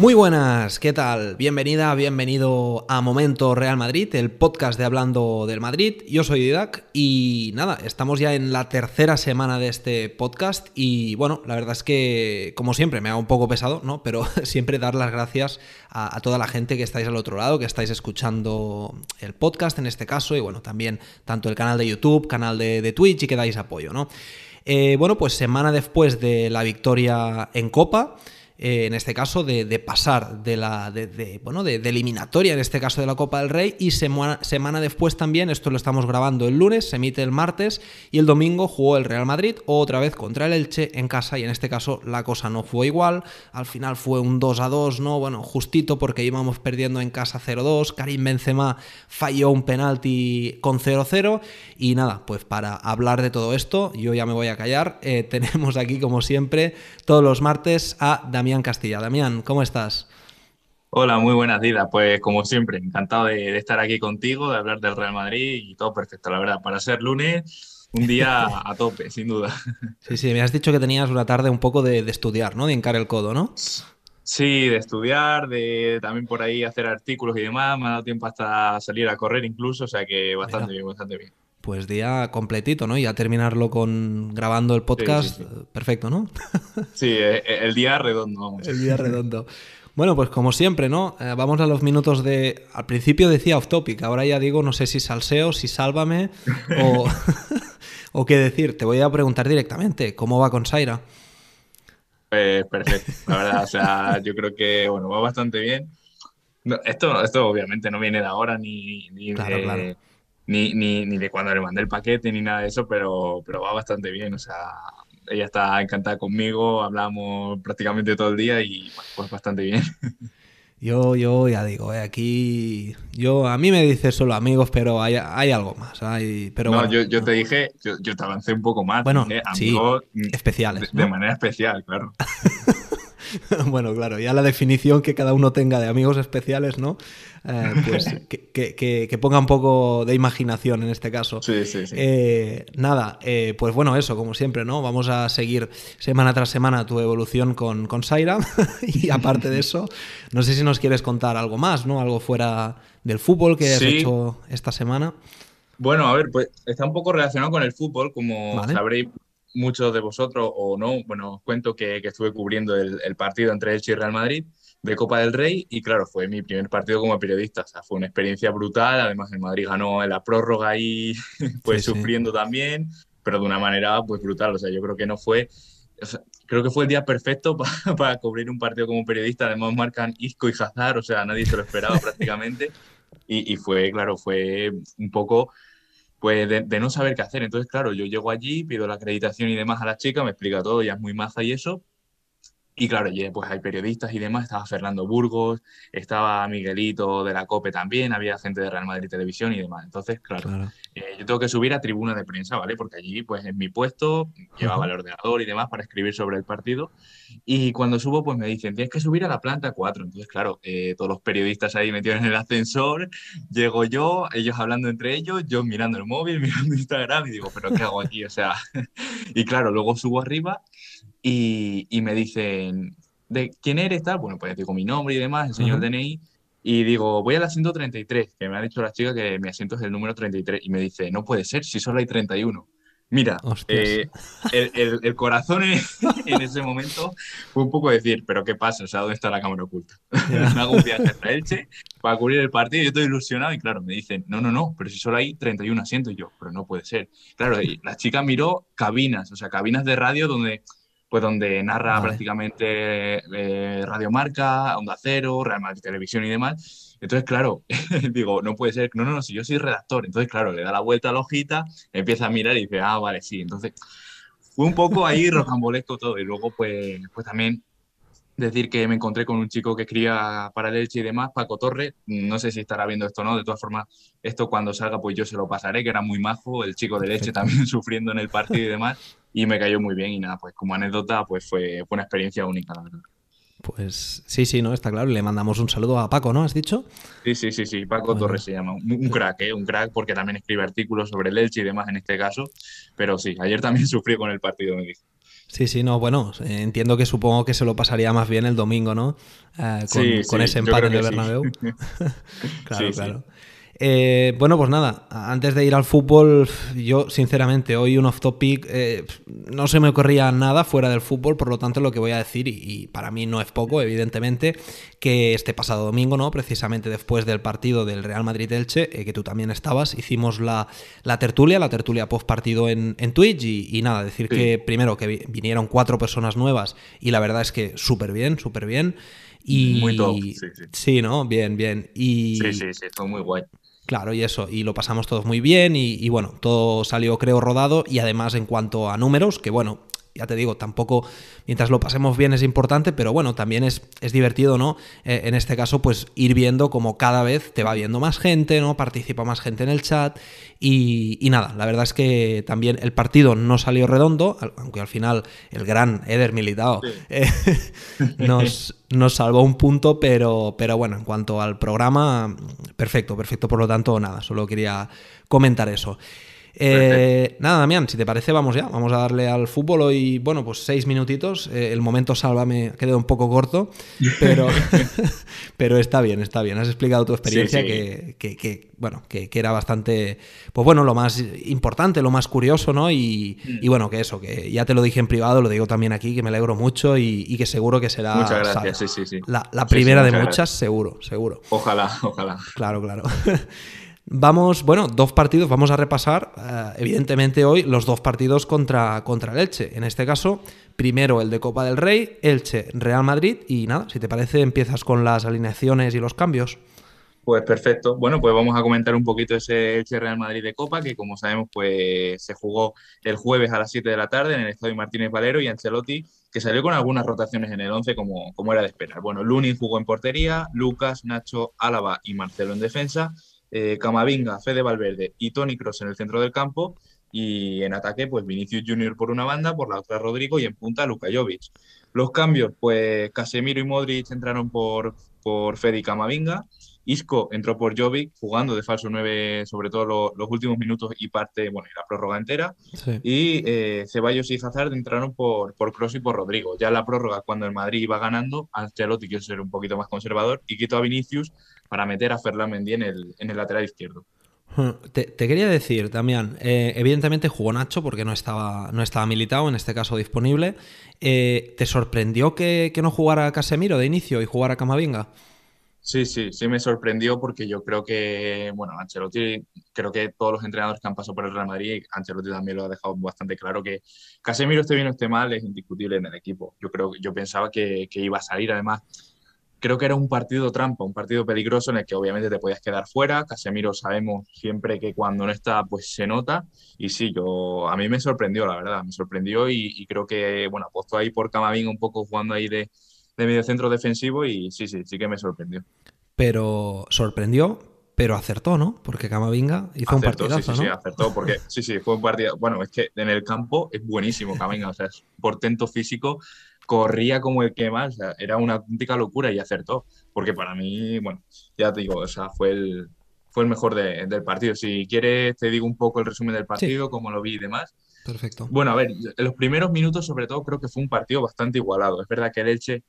Muy buenas, ¿qué tal? Bienvenida, bienvenido a Momento Real Madrid, el podcast de Hablando del Madrid. Yo soy Didac y nada, estamos ya en la tercera semana de este podcast y bueno, la verdad es que como siempre me ha un poco pesado, ¿no? Pero siempre dar las gracias a, toda la gente que estáis al otro lado, que estáis escuchando el podcast en este caso y bueno, también tanto el canal de YouTube, canal de, Twitch y que dais apoyo, ¿no? Eh, bueno, pues semana después de la victoria en Copa. Eh, en este caso, de, pasar de la de, bueno, de, eliminatoria, en este caso de la Copa del Rey, y semana, semana después también, esto lo estamos grabando el lunes, se emite el martes, y el domingo jugó el Real Madrid otra vez contra el Elche en casa, y en este caso la cosa no fue igual, al final fue un 2 a 2, ¿no? Bueno, justito porque íbamos perdiendo en casa 0-2, Karim Benzema falló un penalti con 0-0, y nada, pues para hablar de todo esto, yo ya me voy a callar, eh, tenemos aquí como siempre todos los martes a Damián Damián Castilla. Damián, ¿cómo estás? Hola, muy buenas, días. Pues como siempre, encantado de, estar aquí contigo, de hablar del Real Madrid y todo perfecto, la verdad. Para ser lunes, un día a tope, sin duda. Sí, sí, me has dicho que tenías una tarde un poco de, estudiar, ¿no? De hincar el codo, ¿no? Sí, de estudiar, de también por ahí hacer artículos y demás. Me ha dado tiempo hasta salir a correr incluso, o sea que bastante bien, bastante bien pues día completito, ¿no? Y a terminarlo con grabando el podcast, eh, perfecto, ¿no? sí, eh, eh, el día redondo, vamos. El día redondo. Bueno, pues como siempre, ¿no? vamos a los minutos de... Al principio decía off topic, ahora ya digo, no sé si salseo, si sálvame o... qué decir. Te voy a preguntar directamente, ¿cómo va con Saira? Pues perfecto, la verdad, o sea, yo creo que, bueno, va bastante bien. esto, esto obviamente no viene de ahora ni, ni claro, claro ni, ni, ni, de cuando le mandé el paquete ni nada de eso, pero, pero va bastante bien. O sea, ella está encantada conmigo, hablamos prácticamente todo el día y pues bastante bien. Yo, yo ya digo, eh, aquí yo a mí me dices solo amigos, pero hay, hay algo más. Hay, pero no, yo, yo te dije, yo, yo, te avancé un poco más. Bueno, amigos mm, especiales. de manera especial, claro. bueno, claro, ya la definición que cada uno tenga de amigos especiales, ¿no? Eh, pues que, ponga un poco de imaginación en este caso. Sí, sí, sí. Eh, nada, eh, pues bueno, eso, como siempre, ¿no? Vamos a seguir semana tras semana tu evolución con, con y aparte de eso, no sé si nos quieres contar algo más, ¿no? Algo fuera del fútbol que has hecho esta semana. Bueno, a ver, pues está un poco relacionado con el fútbol, como sabréis, muchos de vosotros o no, bueno, os cuento que, estuve cubriendo el, partido entre Elche y Real Madrid de Copa del Rey y claro, fue mi primer partido como periodista, o sea, fue una experiencia brutal, además el Madrid ganó en la prórroga y pues sufriendo también, pero de una manera pues brutal, o sea, yo creo que no fue... creo que fue el día perfecto para, cubrir un partido como periodista. Además, marcan Isco y Hazard, o sea, nadie se lo esperaba prácticamente. Y, y fue, claro, fue un poco pues de, no saber qué hacer. Entonces, claro, yo llego allí, pido la acreditación y demás a la chica, me explica todo, ya es muy maja y eso, y claro, pues hay periodistas y demás, estaba Fernando Burgos, estaba Miguelito de la COPE también, había gente de Real Madrid Televisión y demás. Entonces, claro, eh, yo tengo que subir a tribuna de prensa, ¿vale? Porque allí, pues en mi puesto, llevaba el ordenador y demás para escribir sobre el partido. Y cuando subo, pues me dicen, tienes que subir a la planta 4. Entonces, claro, eh, todos los periodistas ahí metidos en el ascensor, llego yo, ellos hablando entre ellos, yo mirando el móvil, mirando Instagram y digo, pero ¿qué hago aquí? O sea, y claro, luego subo arriba y, me dicen, ¿de quién eres? Tal? Bueno, pues digo mi nombre y demás, el señor DNI y digo, voy al asiento 33, que me han dicho las chicas que mi asiento es el número 33 y me dice, no puede ser, si solo hay 31. Mira, eh, el, corazón en, ese momento fue un poco decir, pero ¿qué pasa? O sea, ¿dónde está la cámara oculta? me hago un viaje hasta Elche para cubrir el partido, y estoy ilusionado y claro, me dicen, no, no, no, pero si solo hay 31 asientos y yo, pero no puede ser. Claro, y la chica miró cabinas, o sea, cabinas de radio donde pues donde narra prácticamente eh, Radio Marca, Onda Cero, Real Madrid Televisión y demás. Entonces, claro, digo, no puede ser, no, no, no, si yo soy redactor. Entonces, claro, le da la vuelta a la hojita, empieza a mirar y dice, ah, vale, sí. Entonces, fue un poco ahí rojambolesco todo. Y luego, pues, pues también decir que me encontré con un chico que escribía para el Elche y demás, Paco Torre, no sé si estará viendo esto o no, de todas formas, esto cuando salga pues yo se lo pasaré, que era muy majo, el chico de Leche también sufriendo en el partido y demás, y me cayó muy bien y nada, pues como anécdota pues fue, una experiencia única, la verdad. Pues sí, sí, no, está claro. Le mandamos un saludo a Paco, ¿no? ¿Has dicho? Sí, sí, sí, sí. Paco Torres se llama. Un, crack, ¿eh? Un crack porque también escribe artículos sobre el Elche y demás en este caso. Pero sí, ayer también sufrió con el partido, me dijo. Sí, sí, no, bueno, entiendo que supongo que se lo pasaría más bien el domingo, ¿no? Eh, con, ese empate de Bernabéu. claro, claro. Eh, bueno, pues nada, antes de ir al fútbol, yo sinceramente hoy un off topic eh, no se me ocurría nada fuera del fútbol, por lo tanto lo que voy a decir, y, para mí no es poco, evidentemente, que este pasado domingo, ¿no? Precisamente después del partido del Real Madrid-Elche, eh, que tú también estabas, hicimos la, tertulia, la tertulia post partido en, Twitch, y, nada, decir que primero que vinieron cuatro personas nuevas, y la verdad es que súper bien, súper bien. Y, muy sí, ¿no? Bien, bien. Y, sí, sí, sí, fue muy guay. Claro, y eso, y lo pasamos todos muy bien y, bueno, todo salió creo rodado y además en cuanto a números, que bueno, ya te digo, tampoco mientras lo pasemos bien es importante, pero bueno, también es, divertido, ¿no? Eh, en este caso, pues ir viendo como cada vez te va viendo más gente, ¿no? Participa más gente en el chat y, nada, la verdad es que también el partido no salió redondo, aunque al final el gran Eder Militao eh, nos, nos salvó un punto, pero, pero bueno, en cuanto al programa, perfecto, perfecto, por lo tanto, nada, solo quería comentar eso. Eh, nada, Damián, si te parece, vamos ya, vamos a darle al fútbol hoy, bueno, pues seis minutitos, eh, el momento sálvame ha quedado un poco corto, pero, pero está bien, está bien, has explicado tu experiencia Que, bueno, que, era bastante, pues bueno, lo más importante, lo más curioso, ¿no? Mm. Y, bueno, que eso, que ya te lo dije en privado, lo digo también aquí, que me alegro mucho y, que seguro que será la, primera de muchas, seguro, seguro. Ojalá, ojalá. Claro, claro. Vamos, bueno, dos partidos, vamos a repasar eh, evidentemente hoy los dos partidos contra, contra el Elche. En este caso, primero el de Copa del Rey, Elche, Real Madrid y nada, si te parece empiezas con las alineaciones y los cambios. Pues perfecto. Bueno, pues vamos a comentar un poquito ese Elche Real Madrid de Copa, que como sabemos, pues se jugó el jueves a las 7 de la tarde en el Estadio Martínez Valero y Ancelotti, que salió con algunas rotaciones en el 11 como, como era de esperar. Bueno, Lunin jugó en portería, Lucas, Nacho, Álava y Marcelo en defensa, eh, Camavinga, Fede Valverde y Tony Cross en el centro del campo. Y en ataque, pues Vinicius Junior por una banda, por la otra Rodrigo y en punta Luka Los cambios, pues Casemiro y Modric entraron por, por Fede y Camavinga. Isco entró por Jovic jugando de falso 9, sobre todo los últimos minutos y parte, bueno, la prórroga entera. Y eh, Ceballos y Hazard entraron por, por Cross y por Rodrigo. Ya la prórroga, cuando el Madrid iba ganando, Ancelotti quiso ser un poquito más conservador y quitó a Vinicius para meter a Ferland Mendy en el, lateral izquierdo. Te, quería decir, también eh, evidentemente jugó Nacho porque no estaba, no estaba militado, en este caso disponible. Eh, ¿Te sorprendió que, que, no jugara Casemiro de inicio y jugara Camavinga? Sí, sí, sí me sorprendió porque yo creo que, bueno, Ancelotti, creo que todos los entrenadores que han pasado por el Real Madrid, Ancelotti también lo ha dejado bastante claro que Casemiro esté bien o esté mal es indiscutible en el equipo. Yo creo, yo pensaba que, iba a salir, además, creo que era un partido trampa, un partido peligroso en el que obviamente te podías quedar fuera. Casemiro sabemos siempre que cuando no está, pues se nota. Y sí, yo a mí me sorprendió, la verdad, me sorprendió y, creo que, bueno, apostó ahí por Camavinga un poco jugando ahí de, de centro defensivo y sí, sí, sí que me sorprendió. Pero sorprendió, pero acertó, ¿no? Porque Camavinga hizo un partidazo, sí, sí, acertó, porque sí, sí, fue un partido. Bueno, es que en el campo es buenísimo Camavinga, o sea, es portento físico, corría como el que más, era una auténtica locura y acertó, porque para mí, bueno, ya te digo, o sea, fue el, fue el mejor del partido. Si quieres, te digo un poco el resumen del partido, como cómo lo vi y demás. Perfecto. Bueno, a ver, los primeros minutos sobre todo creo que fue un partido bastante igualado. Es verdad que el Elche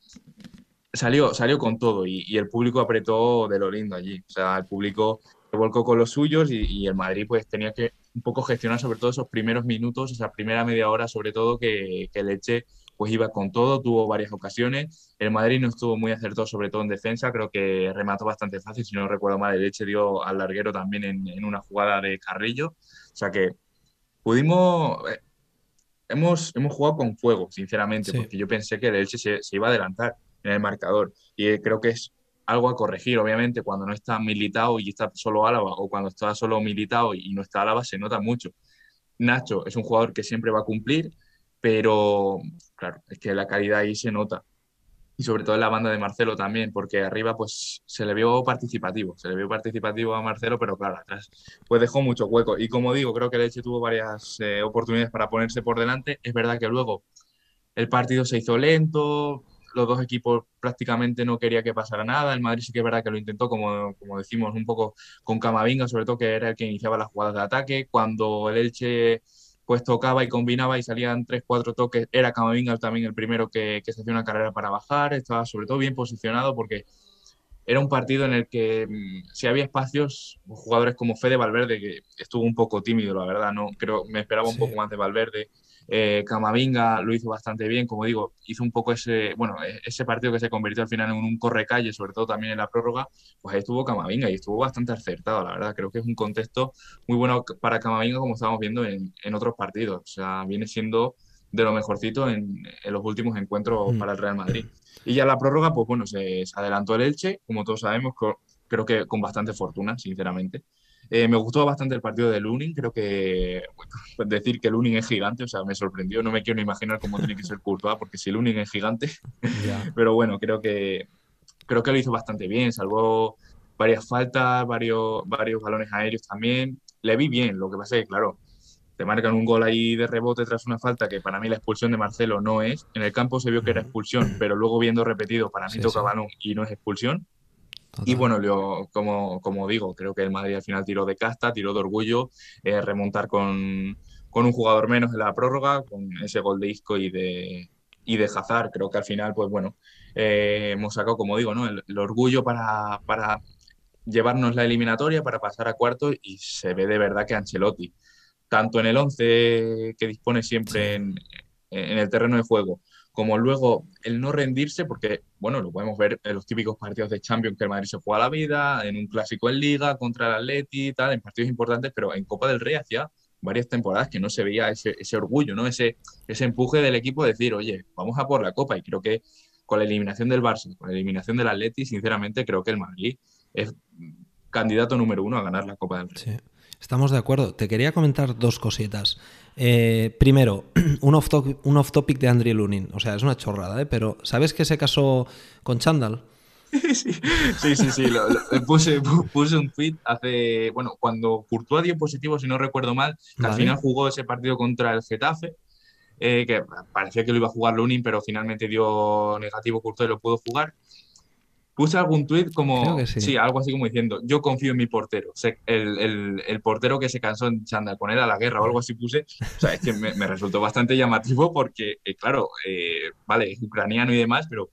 salió, salió con todo y, el público apretó de lo lindo allí. O sea, el público volcó con los suyos y, el Madrid pues tenía que un poco gestionar sobre todo esos primeros minutos, esa primera media hora sobre todo que, que el Elche pues iba con todo, tuvo varias ocasiones. El Madrid no estuvo muy acertado, sobre todo en defensa, creo que remató bastante fácil, si no recuerdo mal, el Elche dio al larguero también en una jugada de Carrillo. O sea que pudimos... Eh, hemos, hemos jugado con fuego, sinceramente, porque yo pensé que el Elche se, iba a adelantar en el marcador. Y eh, creo que es algo a corregir, obviamente, cuando no está militado y está solo Álava, o cuando está solo militado y no está Álava, se nota mucho. Nacho es un jugador que siempre va a cumplir, pero claro, es que la calidad ahí se nota y sobre todo en la banda de Marcelo también, porque arriba pues se le vio participativo, se le vio participativo a Marcelo, pero claro, atrás pues dejó mucho hueco. Y como digo, creo que el Leche tuvo varias eh, oportunidades para ponerse por delante. Es verdad que luego el partido se hizo lento, los dos equipos prácticamente no quería que pasara nada. El Madrid sí que es verdad que lo intentó, como, como decimos, un poco con Camavinga, sobre todo que era el que iniciaba las jugadas de ataque. Cuando el Elche pues tocaba y combinaba y salían tres, cuatro toques. Era Camavinga también el primero que, se hacía una carrera para bajar, estaba sobre todo bien posicionado porque era un partido en el que mm, si había espacios, jugadores como Fede Valverde, que estuvo un poco tímido, la verdad, no creo, me esperaba un poco más de Valverde, eh, Camavinga lo hizo bastante bien, como digo, hizo un poco ese, e-, ese partido que se convirtió al final en un correcalle, sobre todo también en la prórroga, pues ahí estuvo Camavinga y estuvo bastante acertado, la verdad. Creo que es un contexto muy bueno para Camavinga, como estábamos viendo en, otros partidos. O sea, viene siendo de lo mejorcito en, los últimos encuentros mm. para el Real Madrid. Y ya la prórroga, pues bueno, se, adelantó el Elche, como todos sabemos, creo que con bastante fortuna, sinceramente. Eh, me gustó bastante el partido de Lunin, creo que pues decir que Lunin es gigante, o sea, me sorprendió, no me quiero imaginar cómo tiene que ser Courtois, porque si Lunin es gigante, pero bueno, creo que, creo que lo hizo bastante bien, salvó varias faltas, varios, varios balones aéreos también, le vi bien, lo que pasa es que, claro, te marcan un gol ahí de rebote tras una falta que para mí la expulsión de Marcelo no es. En el campo se vio que era expulsión, pero luego viendo repetido, para mí toca balón y no es expulsión. Y bueno, como, como, digo, creo que el Madrid al final tiró de casta, tiró de orgullo, eh, remontar con, con, un jugador menos en la prórroga, con ese gol de Isco y de, y de Hazard. Creo que al final, pues bueno, eh, hemos sacado, como digo, ¿no? el, orgullo para, para, llevarnos la eliminatoria, para pasar a cuarto y se ve de verdad que Ancelotti, tanto en el 11 que dispone siempre en el terreno de juego, como luego el no rendirse, porque, bueno, lo podemos ver en los típicos partidos de Champions que el Madrid se juega la vida, en un clásico en Liga, contra el Atleti y tal, en partidos importantes, pero en Copa del Rey hacía varias temporadas que no se veía ese, orgullo, ¿no? Ese, ese empuje del equipo de decir, oye, vamos a por la Copa. Y creo que con la eliminación del Barça, con la eliminación del Atleti, sinceramente creo que el Madrid es candidato número uno a ganar la Copa del Rey. Estamos de acuerdo. Te quería comentar dos cositas. Eh, primero, un off-topic de Andriy Lunin. O sea, es una chorrada, ¿eh? Pero ¿sabes que se casó con Chandal? Sí, sí, sí. puse, un tweet hace. Bueno, cuando Courtois dio positivo, si no recuerdo mal, que al final jugó ese partido contra el Getafe. Eh, que parecía que lo iba a jugar Lunin, pero finalmente dio negativo Courtois y lo pudo jugar puse algún tuit como, sí. algo así como diciendo, yo confío en mi portero, el, el, portero que se cansó en chándal con él a la guerra o algo así puse, o sea, es que me, resultó bastante llamativo porque, eh, claro, eh, vale, es ucraniano y demás, pero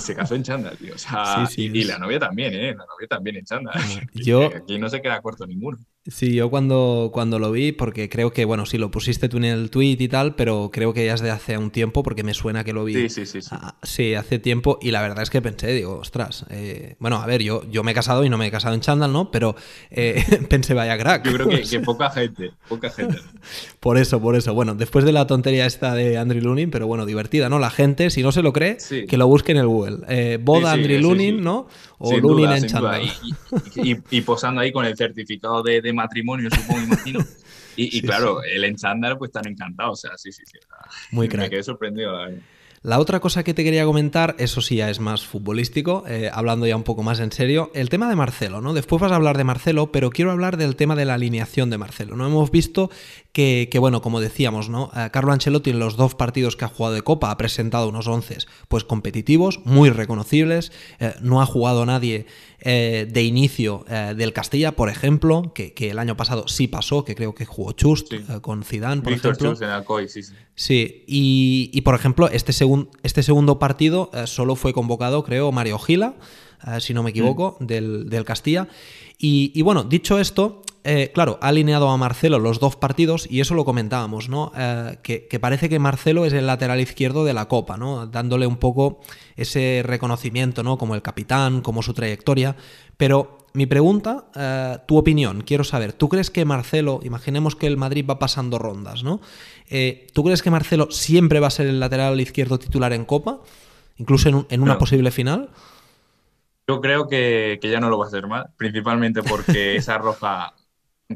se casó en chándal, tío. O sea, y, la novia también, ¿eh? La novia también en chándal. Yo... Aquí no se queda corto ninguno. Sí, yo cuando, cuando lo vi, porque creo que, bueno, sí, lo pusiste tú en el tweet y tal, pero creo que ya es de hace un tiempo, porque me suena que lo vi. Sí, sí, sí. Sí, hace tiempo, y la verdad es que pensé, digo, ostras, eh, bueno, a ver, yo, yo me he casado y no me he casado en chándal, ¿no? Pero eh, pensé, vaya crack. Yo creo que, poca gente, poca gente. por eso, por eso. Bueno, después de la tontería esta de Andrew Lunin, pero bueno, divertida, ¿no? La gente, si no se lo cree, que lo busque en el Google. Eh, boda Andrew Lunin, ¿no? O Lunin en chándal. Y, posando ahí con el certificado de matrimonio, supongo, imagino. Y, claro, el estándar pues tan encantado o sea, sí, sí, sí. Muy crack. Me quedé sorprendido. La otra cosa que te quería comentar, eso sí ya es más futbolístico, eh, hablando ya un poco más en serio, el tema de Marcelo, ¿no? Después vas a hablar de Marcelo, pero quiero hablar del tema de la alineación de Marcelo, ¿no? Hemos visto que, bueno, como decíamos, ¿no? Carlo Ancelotti en los dos partidos que ha jugado de Copa ha presentado unos once, pues competitivos, muy reconocibles, eh, no ha jugado nadie eh, de inicio del Castilla, por ejemplo, que, que el año pasado sí pasó, que creo que jugó o Chust eh, con Zidane, por ejemplo. sí, y, por ejemplo, este, este segundo partido eh, solo fue convocado, creo, Mario Gila, eh, si no me equivoco, mm. del, del, Castilla. Y, bueno, dicho esto, claro, ha alineado a Marcelo los dos partidos y eso lo comentábamos, ¿no? Que, que, parece que Marcelo es el lateral izquierdo de la Copa, ¿no? Dándole un poco ese reconocimiento, ¿no? Como el capitán, como su trayectoria, pero mi pregunta, eh, tu opinión, quiero saber, ¿tú crees que Marcelo, imaginemos que el Madrid va pasando rondas, ¿no? Eh, ¿Tú crees que Marcelo siempre va a ser el lateral izquierdo titular en Copa, incluso en, una posible final? Yo creo que, ya no lo va a ser, mal, principalmente porque esa roja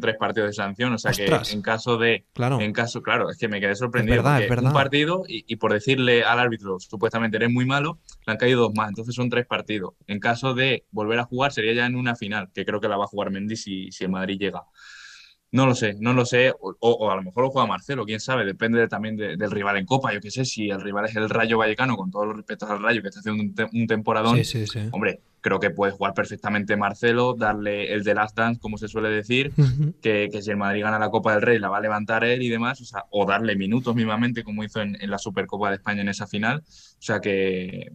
tres partidos de sanción, o sea que en caso de, claro. en caso, claro, es que me quedé sorprendido, es un partido y, por decirle al árbitro supuestamente eres muy malo, le han caído dos más, entonces son tres partidos. En caso de volver a jugar, sería ya en una final, que creo que la va a jugar Mendy si, si el Madrid llega. No lo sé, no lo sé. O, a lo mejor lo juega Marcelo, quién sabe. Depende también del rival en Copa. Yo qué sé, si el rival es el Rayo Vallecano, con todos los respetos al Rayo, que está haciendo un, temporadón. Sí, sí, sí. Hombre, creo que puede jugar perfectamente Marcelo, darle el de last dance, como se suele decir, que, si el Madrid gana la Copa del Rey la va a levantar él y demás. O, sea, o darle minutos mismamente, como hizo en la Supercopa de España en esa final. O sea que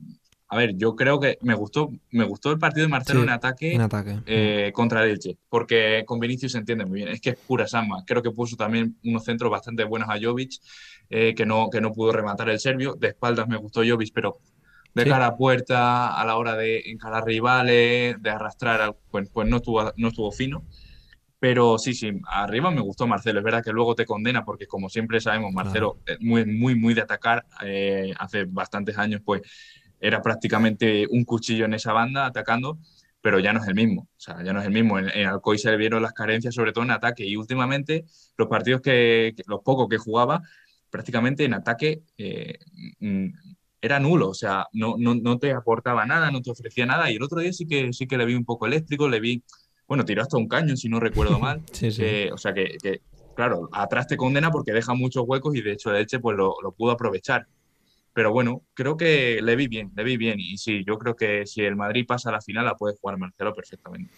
a ver, yo creo que me gustó, me gustó el partido de Marcelo en ataque, en ataque. Eh, contra el Elche, porque con Vinicius se entiende muy bien. Es que es pura samba. Creo que puso también unos centros bastante buenos a Jovic, eh, que, no, que no pudo rematar el serbio. De espaldas me gustó Jovic, pero de cara a puerta, a la hora de encarar rivales, de arrastrar, pues, pues no, estuvo, no estuvo fino. Pero sí, sí, arriba me gustó Marcelo. Es verdad que luego te condena porque, como siempre sabemos, Marcelo es muy, muy, muy de atacar. Eh, hace bastantes años, pues era prácticamente un cuchillo en esa banda atacando, pero ya no es el mismo. O sea, ya no es el mismo. En, Alcoy se le vieron las carencias, sobre todo en ataque, y últimamente los partidos que, los pocos que jugaba, prácticamente en ataque eh, mm, era nulo, o sea, no, no, no, te aportaba nada, no te ofrecía nada. Y el otro día sí que, sí que le vi un poco eléctrico, le vi, bueno, tiró hasta un caño, si no recuerdo mal. sí, sí. Eh, o sea que, claro, atrás te condena porque deja muchos huecos y de hecho el Eche pues lo, lo pudo aprovechar. Pero bueno, creo que le vi bien, le vi bien. Y sí, yo creo que si el Madrid pasa a la final, la puede jugar Marcelo perfectamente.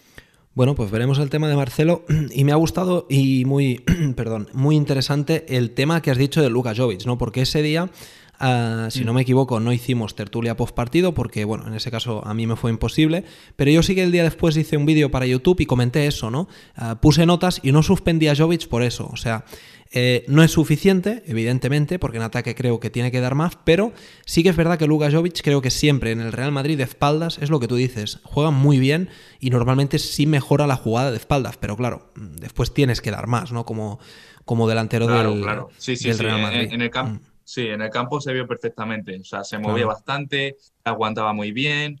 Bueno, pues veremos el tema de Marcelo y me ha gustado y muy, perdón, muy interesante el tema que has dicho de Luka Jovic, ¿no? Porque ese día ah, si no mm. me equivoco, no hicimos tertulia post partido porque, bueno, en ese caso a mí me fue imposible. Pero yo sí que el día después hice un vídeo para YouTube y comenté eso, ¿no? Ah, puse notas y no suspendí a Jovic por eso. O sea, eh, no es suficiente, evidentemente, porque en ataque creo que tiene que dar más, pero sí que es verdad que Luka Jovic creo que siempre en el Real Madrid de espaldas es lo que tú dices, juega muy bien y normalmente sí mejora la jugada de espaldas, pero claro, después tienes que dar más, ¿no? Como, como delantero claro, del, claro. Sí, sí, sí, En, el campo, mm. Sí, en el campo se vio perfectamente, o sea, se movía bastante, aguantaba muy bien,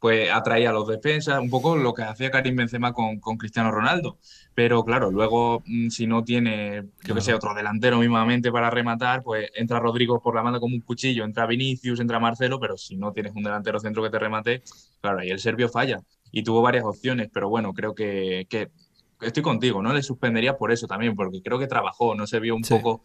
pues atraía a los defensas, un poco lo que hacía Karim Benzema con, con Cristiano Ronaldo. Pero claro, luego mm, si no tiene, yo que sea otro delantero mínimamente para rematar, pues entra Rodrigo por la mano como un cuchillo, entra Vinicius, entra Marcelo, pero si no tienes un delantero centro que te remate, claro, ahí el serbio falla. Y tuvo varias opciones, pero bueno, creo que, que estoy contigo, ¿no? Le suspendería por eso también, porque creo que trabajó, no se vio un poco,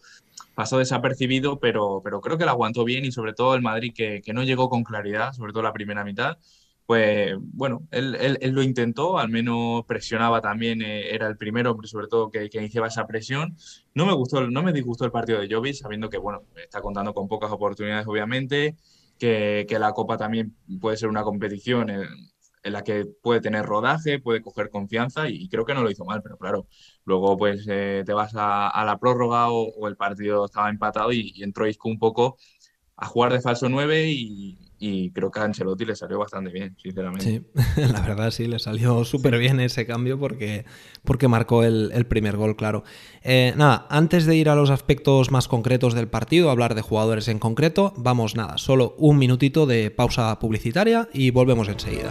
pasó desapercibido, pero, pero creo que la aguantó bien y sobre todo el Madrid que, que no llegó con claridad, sobre todo la primera mitad pues bueno, él, lo intentó, al menos presionaba también, eh, era el primero, hombre sobre todo que, que, iniciaba esa presión. No me gustó, no me disgustó el partido de Jovic, sabiendo que bueno, está contando con pocas oportunidades, obviamente, que, la Copa también puede ser una competición en, la que puede tener rodaje, puede coger confianza, y, creo que no lo hizo mal, pero claro, luego pues eh, te vas a, la prórroga o, el partido estaba empatado y, entró Isco un poco a jugar de falso 9 y, y creo que a Ancelotti le salió bastante bien, sinceramente. Sí, la verdad sí, le salió súper bien ese cambio porque, porque marcó el, primer gol, claro. Eh, nada, antes de ir a los aspectos más concretos del partido, hablar de jugadores en concreto, vamos nada, solo un minutito de pausa publicitaria y volvemos enseguida.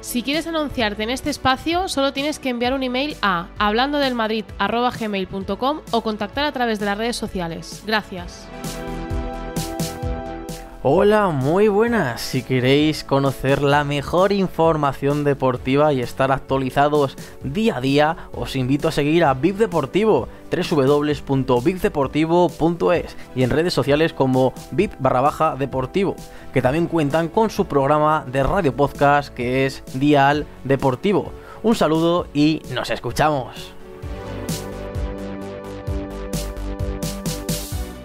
Si quieres anunciarte en este espacio, solo tienes que enviar un email a hablandodelmadrid.gmail.com o contactar a través de las redes sociales. Gracias. Hola, muy buenas. Si queréis conocer la mejor información deportiva y estar actualizados día a día, os invito a seguir a VIP Deportivo, www.vipdeportivo.es y en redes sociales como VIP deportivo, que también cuentan con su programa de radio podcast que es Dial Deportivo. Un saludo y nos escuchamos.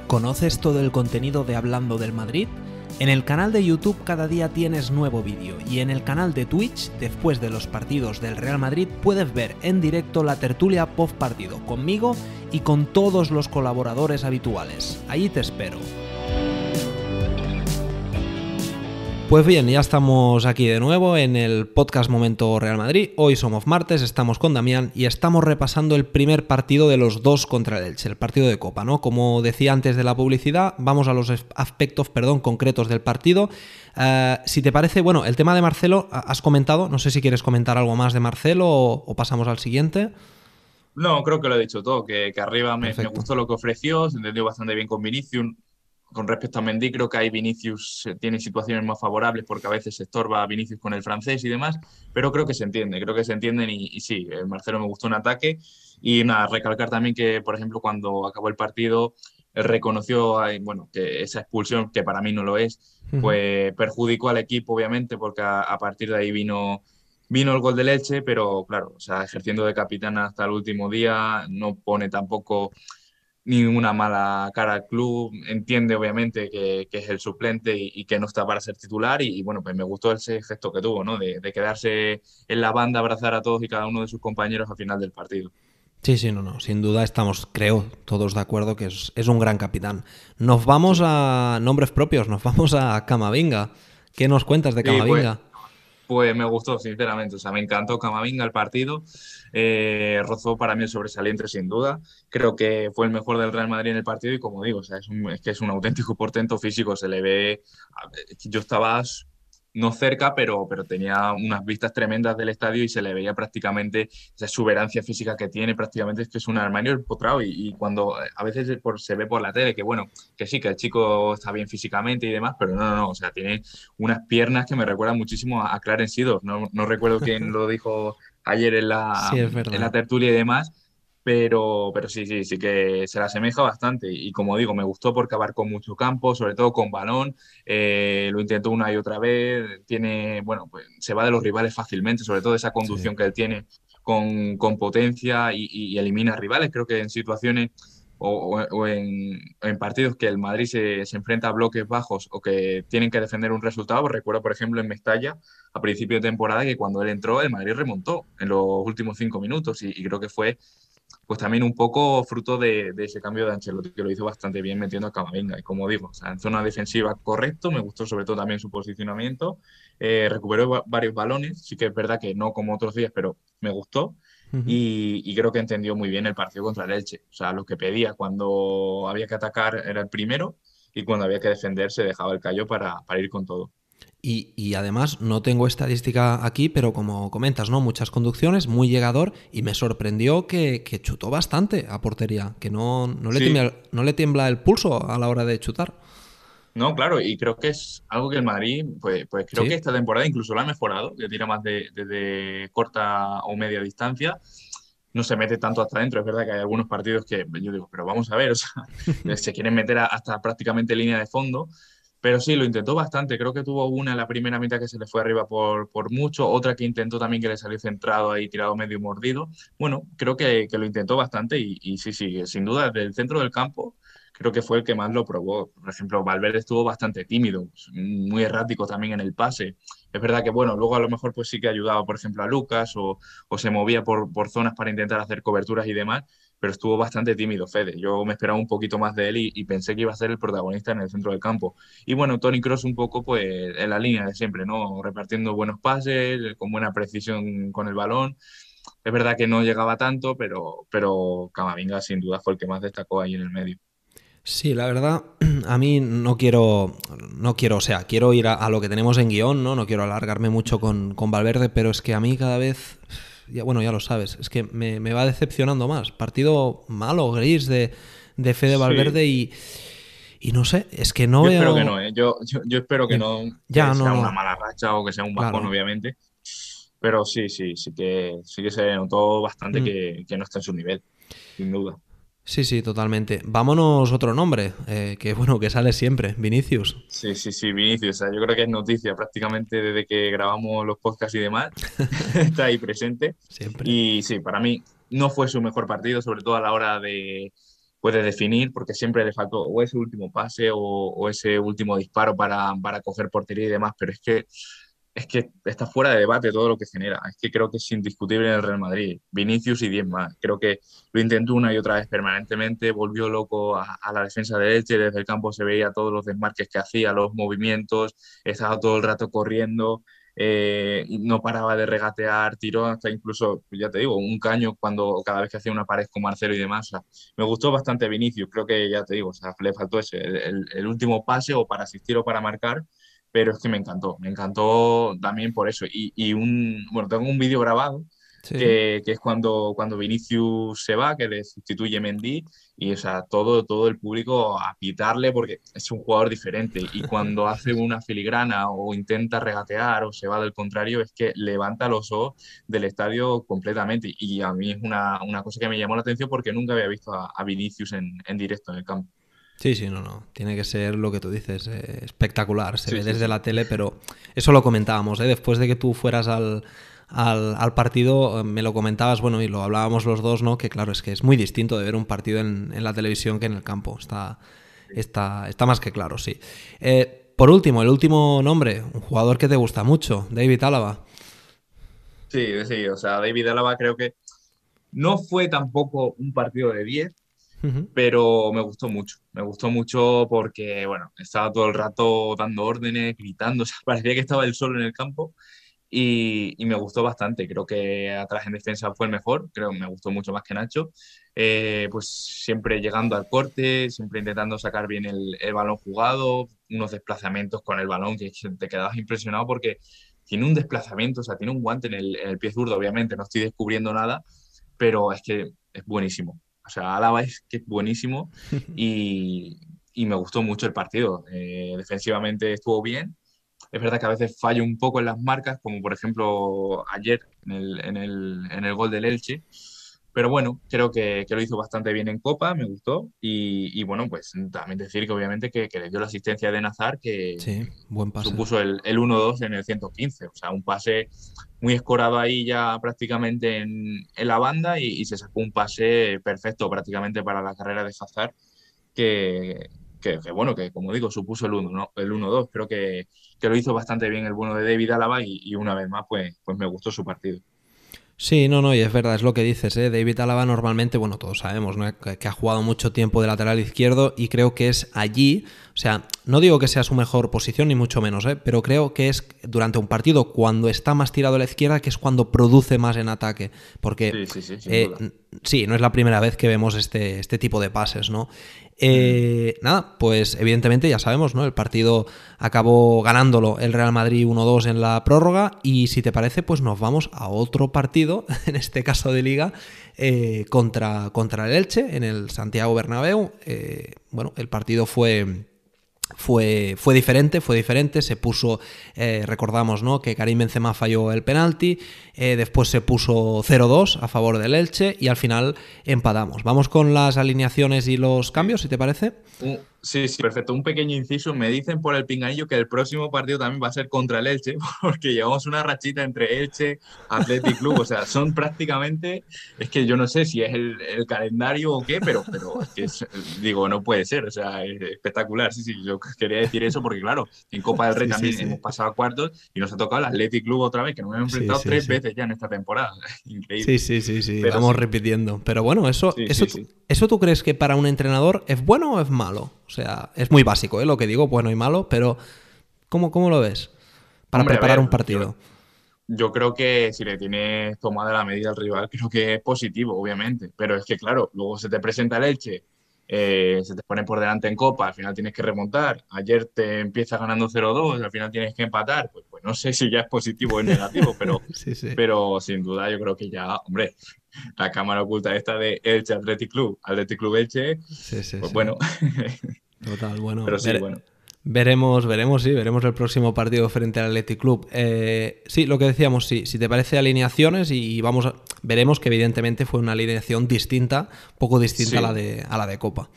¿Conoces todo el contenido de Hablando del Madrid? En el canal de YouTube cada día tienes nuevo vídeo y en el canal de Twitch, después de los partidos del Real Madrid, puedes ver en directo la tertulia post partido conmigo y con todos los colaboradores habituales. Ahí te espero. Pues bien, ya estamos aquí de nuevo en el podcast Momento Real Madrid. Hoy somos martes, estamos con Damián y estamos repasando el primer partido de los dos contra el Elche, el partido de Copa, ¿no? Como decía antes de la publicidad, vamos a los aspectos, perdón, concretos del partido. Eh, si te parece, bueno, el tema de Marcelo has comentado, no sé si quieres comentar algo más de Marcelo o, pasamos al siguiente. No, creo que lo he dicho todo, que, arriba me, me, gustó lo que ofreció, se entendió bastante bien con Vinicius, con respecto a Mendy, creo que ahí Vinicius eh, tiene situaciones más favorables porque a veces se estorba a Vinicius con el francés y demás, pero creo que se entiende, creo que se entienden y, y sí, eh, Marcelo me gustó un ataque. Y nada, recalcar también que, por ejemplo, cuando acabó el partido, eh, reconoció bueno, que esa expulsión, que para mí no lo es, pues perjudicó al equipo, obviamente, porque a, partir de ahí vino, vino el gol de leche, pero claro, o sea, ejerciendo de capitán hasta el último día, no pone tampoco ninguna mala cara al club, entiende obviamente que, es el suplente y, que no está para ser titular y, bueno, pues me gustó ese gesto que tuvo, ¿no? De, quedarse en la banda, abrazar a todos y cada uno de sus compañeros al final del partido. Sí, sí, no, no, sin duda estamos, creo, todos de acuerdo que es, un gran capitán. Nos vamos a nombres propios, nos vamos a Camavinga. ¿Qué nos cuentas de pues, Camavinga? Pues me gustó, sinceramente. O sea, me encantó Camavinga el partido. Eh, Rozó para mí el sobresaliente, sin duda. Creo que fue el mejor del Real Madrid en el partido y, como digo, o sea, es que es un auténtico portento físico. Se le ve. Yo estaba no cerca, pero, pero tenía unas vistas tremendas del estadio y se le veía prácticamente esa exuberancia física que tiene, prácticamente es que es un armario empotrado y, y cuando eh, a veces por, se ve por la tele que bueno, que sí, que el chico está bien físicamente y demás, pero no, no, no o sea, tiene unas piernas que me recuerdan muchísimo a, Clarence no, no recuerdo quién lo dijo ayer en la, en la tertulia y demás, pero, sí, sí, sí que se la asemeja bastante. Y como digo, me gustó porque abarcó mucho campo, sobre todo con balón, eh, lo intentó una y otra vez, tiene, bueno, pues se va de los rivales fácilmente, sobre todo esa conducción que él tiene con, potencia y, elimina rivales. Creo que en situaciones o, en, partidos que el Madrid se, enfrenta a bloques bajos o que tienen que defender un resultado, pues recuerdo por ejemplo en Mestalla a principio de temporada que cuando él entró el Madrid remontó en los últimos cinco minutos y creo que fue pues también un poco fruto de, ese cambio de Ancelotti, que lo hizo bastante bien metiendo a Camavinga. Y como digo, en zona defensiva correcto, me gustó sobre todo también su posicionamiento. Eh, recuperó varios balones, sí que es verdad que no como otros días, pero me gustó. y, creo que entendió muy bien el partido contra el Elche. O sea, lo que pedía cuando había que atacar era el primero y cuando había que defender se dejaba el callo para, para ir con todo. Y, además no tengo estadística aquí, pero como comentas, ¿no? Muchas conducciones, muy llegador, y me sorprendió que, chutó bastante a portería, que no, no, le tiembla, el pulso a la hora de chutar. No, claro, y creo que es algo que el Madrid, pues, pues creo que esta temporada incluso lo ha mejorado, que tira más de, corta o media distancia no se mete tanto hasta adentro. Es verdad que hay algunos partidos que yo digo, pero vamos a ver, se quieren meter hasta prácticamente línea de fondo. Pero sí, lo intentó bastante. Creo que tuvo una en la primera mitad que se le fue arriba por, mucho, otra que intentó también que le salió centrado ahí, tirado medio mordido. Bueno, creo que, lo intentó bastante y, sí, sí, sin duda, el centro del campo creo que fue el que más lo probó. Por ejemplo, Valverde estuvo bastante tímido, muy errático también en el pase. Es verdad que, bueno, luego a lo mejor pues sí que ayudaba, por ejemplo, a Lucas o, o se movía por, por zonas para intentar hacer coberturas y demás, pero estuvo bastante tímido Fede. Yo me esperaba un poquito más de él y, pensé que iba a ser el protagonista en el centro del campo. Y bueno, Tony Cross un poco pues en la línea de siempre, ¿no? Repartiendo buenos pases, con buena precisión con el balón. Es verdad que no llegaba tanto, pero, pero Camavinga sin duda fue el que más destacó ahí en el medio. Sí, la verdad, a mí no quiero, no quiero, o sea, quiero ir a, lo que tenemos en guión, ¿no? No quiero alargarme mucho con, con Valverde, pero es que a mí cada vez bueno, ya lo sabes, es que me, me va decepcionando más. Partido malo, gris de, de Fede Valverde y, no sé, es que no yo Espero que no, ¿eh? yo, espero que no sea una mala racha o que sea un bajón, obviamente. Pero sí, sí, sí que, sí que se notó bastante mm. que, que no está en su nivel, sin duda. Sí, sí, totalmente. Vámonos otro nombre, eh, que bueno, que sale siempre, Vinicius. Sí, sí, sí, Vinicius. yo creo que es noticia prácticamente desde que grabamos los podcasts y demás. Está ahí presente. Siempre. Y sí, para mí no fue su mejor partido, sobre todo a la hora de, pues, definir, porque siempre le faltó o ese último pase o, ese último disparo para, para coger portería y demás. Pero es que es que está fuera de debate todo lo que genera. Es que creo que es indiscutible en el Real Madrid. Vinicius y diez más. Creo que lo intentó una y otra vez permanentemente, volvió loco a, la defensa derecha, y desde el campo se veía todos los desmarques que hacía, los movimientos, estaba todo el rato corriendo, eh, no paraba de regatear, tiró hasta incluso, ya te digo, un caño cuando cada vez que hacía una pared con Marcelo y demás. me gustó bastante Vinicius, creo que ya te digo, sea, le faltó ese, el, último pase o para asistir o para marcar, pero es que me encantó, me encantó también por eso. Y, un, bueno, tengo un vídeo grabado que, es cuando, cuando Vinicius se va, que le sustituye Mendy, y o sea, todo, todo el público a pitarle porque es un jugador diferente. Y cuando hace una filigrana o intenta regatear o se va del contrario, es que levanta los ojos del estadio completamente. Y a mí es una, cosa que me llamó la atención porque nunca había visto a, Vinicius en directo en el campo. Sí, sí, no, no. Tiene que ser lo que tú dices, eh, espectacular. Se ve desde la tele, pero eso lo comentábamos. ¿eh? Después de que tú fueras al, partido, eh, me lo comentabas, bueno, y lo hablábamos los dos, ¿no? Que claro, es que es muy distinto de ver un partido en, la televisión que en el campo. Está, está, está más que claro, sí. por último, el último nombre, un jugador que te gusta mucho, David Álava. Sí, sí, o sea, David Álava creo que no fue tampoco un partido de 10, pero me gustó mucho, me gustó mucho porque, bueno, estaba todo el rato dando órdenes, gritando, parecía que estaba el solo en el campo y, me gustó bastante, creo que atrás en defensa fue el mejor, creo que me gustó mucho más que Nacho, eh, pues siempre llegando al corte, siempre intentando sacar bien el, balón jugado, unos desplazamientos con el balón que te quedabas impresionado porque tiene un desplazamiento, o sea, tiene un guante en el, pie zurdo, obviamente, no estoy descubriendo nada, pero es que es buenísimo. O sea, es que buenísimo y, me gustó mucho el partido. Eh, defensivamente estuvo bien. Es verdad que a veces fallo un poco en las marcas, como por ejemplo ayer en el, en el gol del Elche pero bueno, creo que, que, lo hizo bastante bien en Copa, me gustó. Y, y bueno, pues también decir que obviamente que, le dio la asistencia de Nazar, que sí, buen pase. supuso el, el 1-2 en el 115. O sea, un pase muy escorado ahí ya prácticamente en, la banda y, y, se sacó un pase perfecto prácticamente para la carrera de Hazard, que, que, bueno, que como digo, supuso el 1-2. El 1 Creo que, que, lo hizo bastante bien el bueno de David Alaba y, y una vez más, pues, pues me gustó su partido. Sí, no, no, y es verdad, es lo que dices, ¿eh? David Alaba normalmente, bueno, todos sabemos, que ha jugado mucho tiempo de lateral izquierdo y creo que es allí o sea, no digo que sea su mejor posición, ni mucho menos, ¿eh? pero creo que es durante un partido cuando está más tirado a la izquierda que es cuando produce más en ataque. Porque sí, eh, no es la primera vez que vemos este, este tipo de pases, ¿no? Eh, mm. nada, pues evidentemente ya sabemos, ¿no? El partido acabó ganándolo el Real Madrid 1-2 en la prórroga y si te parece, pues nos vamos a otro partido, en este caso de liga, contra, contra el Elche, en el Santiago Bernabéu. bueno, el partido fue fue, fue, diferente, fue diferente, se puso, eh, recordamos ¿no? que Karim Benzema falló el penalti, eh, después se puso 0-2 a favor del Elche y al final empatamos. Vamos con las alineaciones y los cambios, si te parece. Sí, sí, perfecto. Un pequeño inciso. Me dicen por el pinganillo que el próximo partido también va a ser contra el Elche, porque llevamos una rachita entre Elche, Athletic Club. O sea, son prácticamente. Es que yo no sé si es el, calendario o qué, pero, pero digo, no puede ser. O sea, es espectacular. Sí, sí, yo quería decir eso porque, claro, en Copa del Rey también hemos pasado a cuartos y nos ha tocado el Athletic Club otra vez, que nos hemos enfrentado tres veces ya en esta temporada. Increíble. Sí, sí, sí, sí. Vamos repitiendo. Pero bueno, eso, eso, ¿eso tú crees que para un entrenador es bueno o es malo? O sea, es muy básico ¿eh? lo que digo, bueno y malo, pero ¿cómo, cómo lo ves para preparar un partido? Yo, creo que si le tienes tomada la medida al rival, creo que es positivo, obviamente, pero es que claro, luego se te presenta el Elche, eh, se te pone por delante en Copa, al final tienes que remontar, ayer te empiezas ganando 0-2, al final tienes que empatar, pues, pues, no sé si ya es positivo o es negativo, pero, pero sin duda yo creo que ya, hombre, la cámara oculta esta de Elche Athletic Club, Athletic Club Elche, sí, pues bueno, Total, bueno. Pero sí, bueno. Veremos, veremos, sí, veremos el próximo partido frente al Athletic Club. Eh, sí, lo que decíamos, sí, si te parece alineaciones y vamos, veremos que evidentemente fue una alineación distinta, poco distinta a, la de, a la de Copa.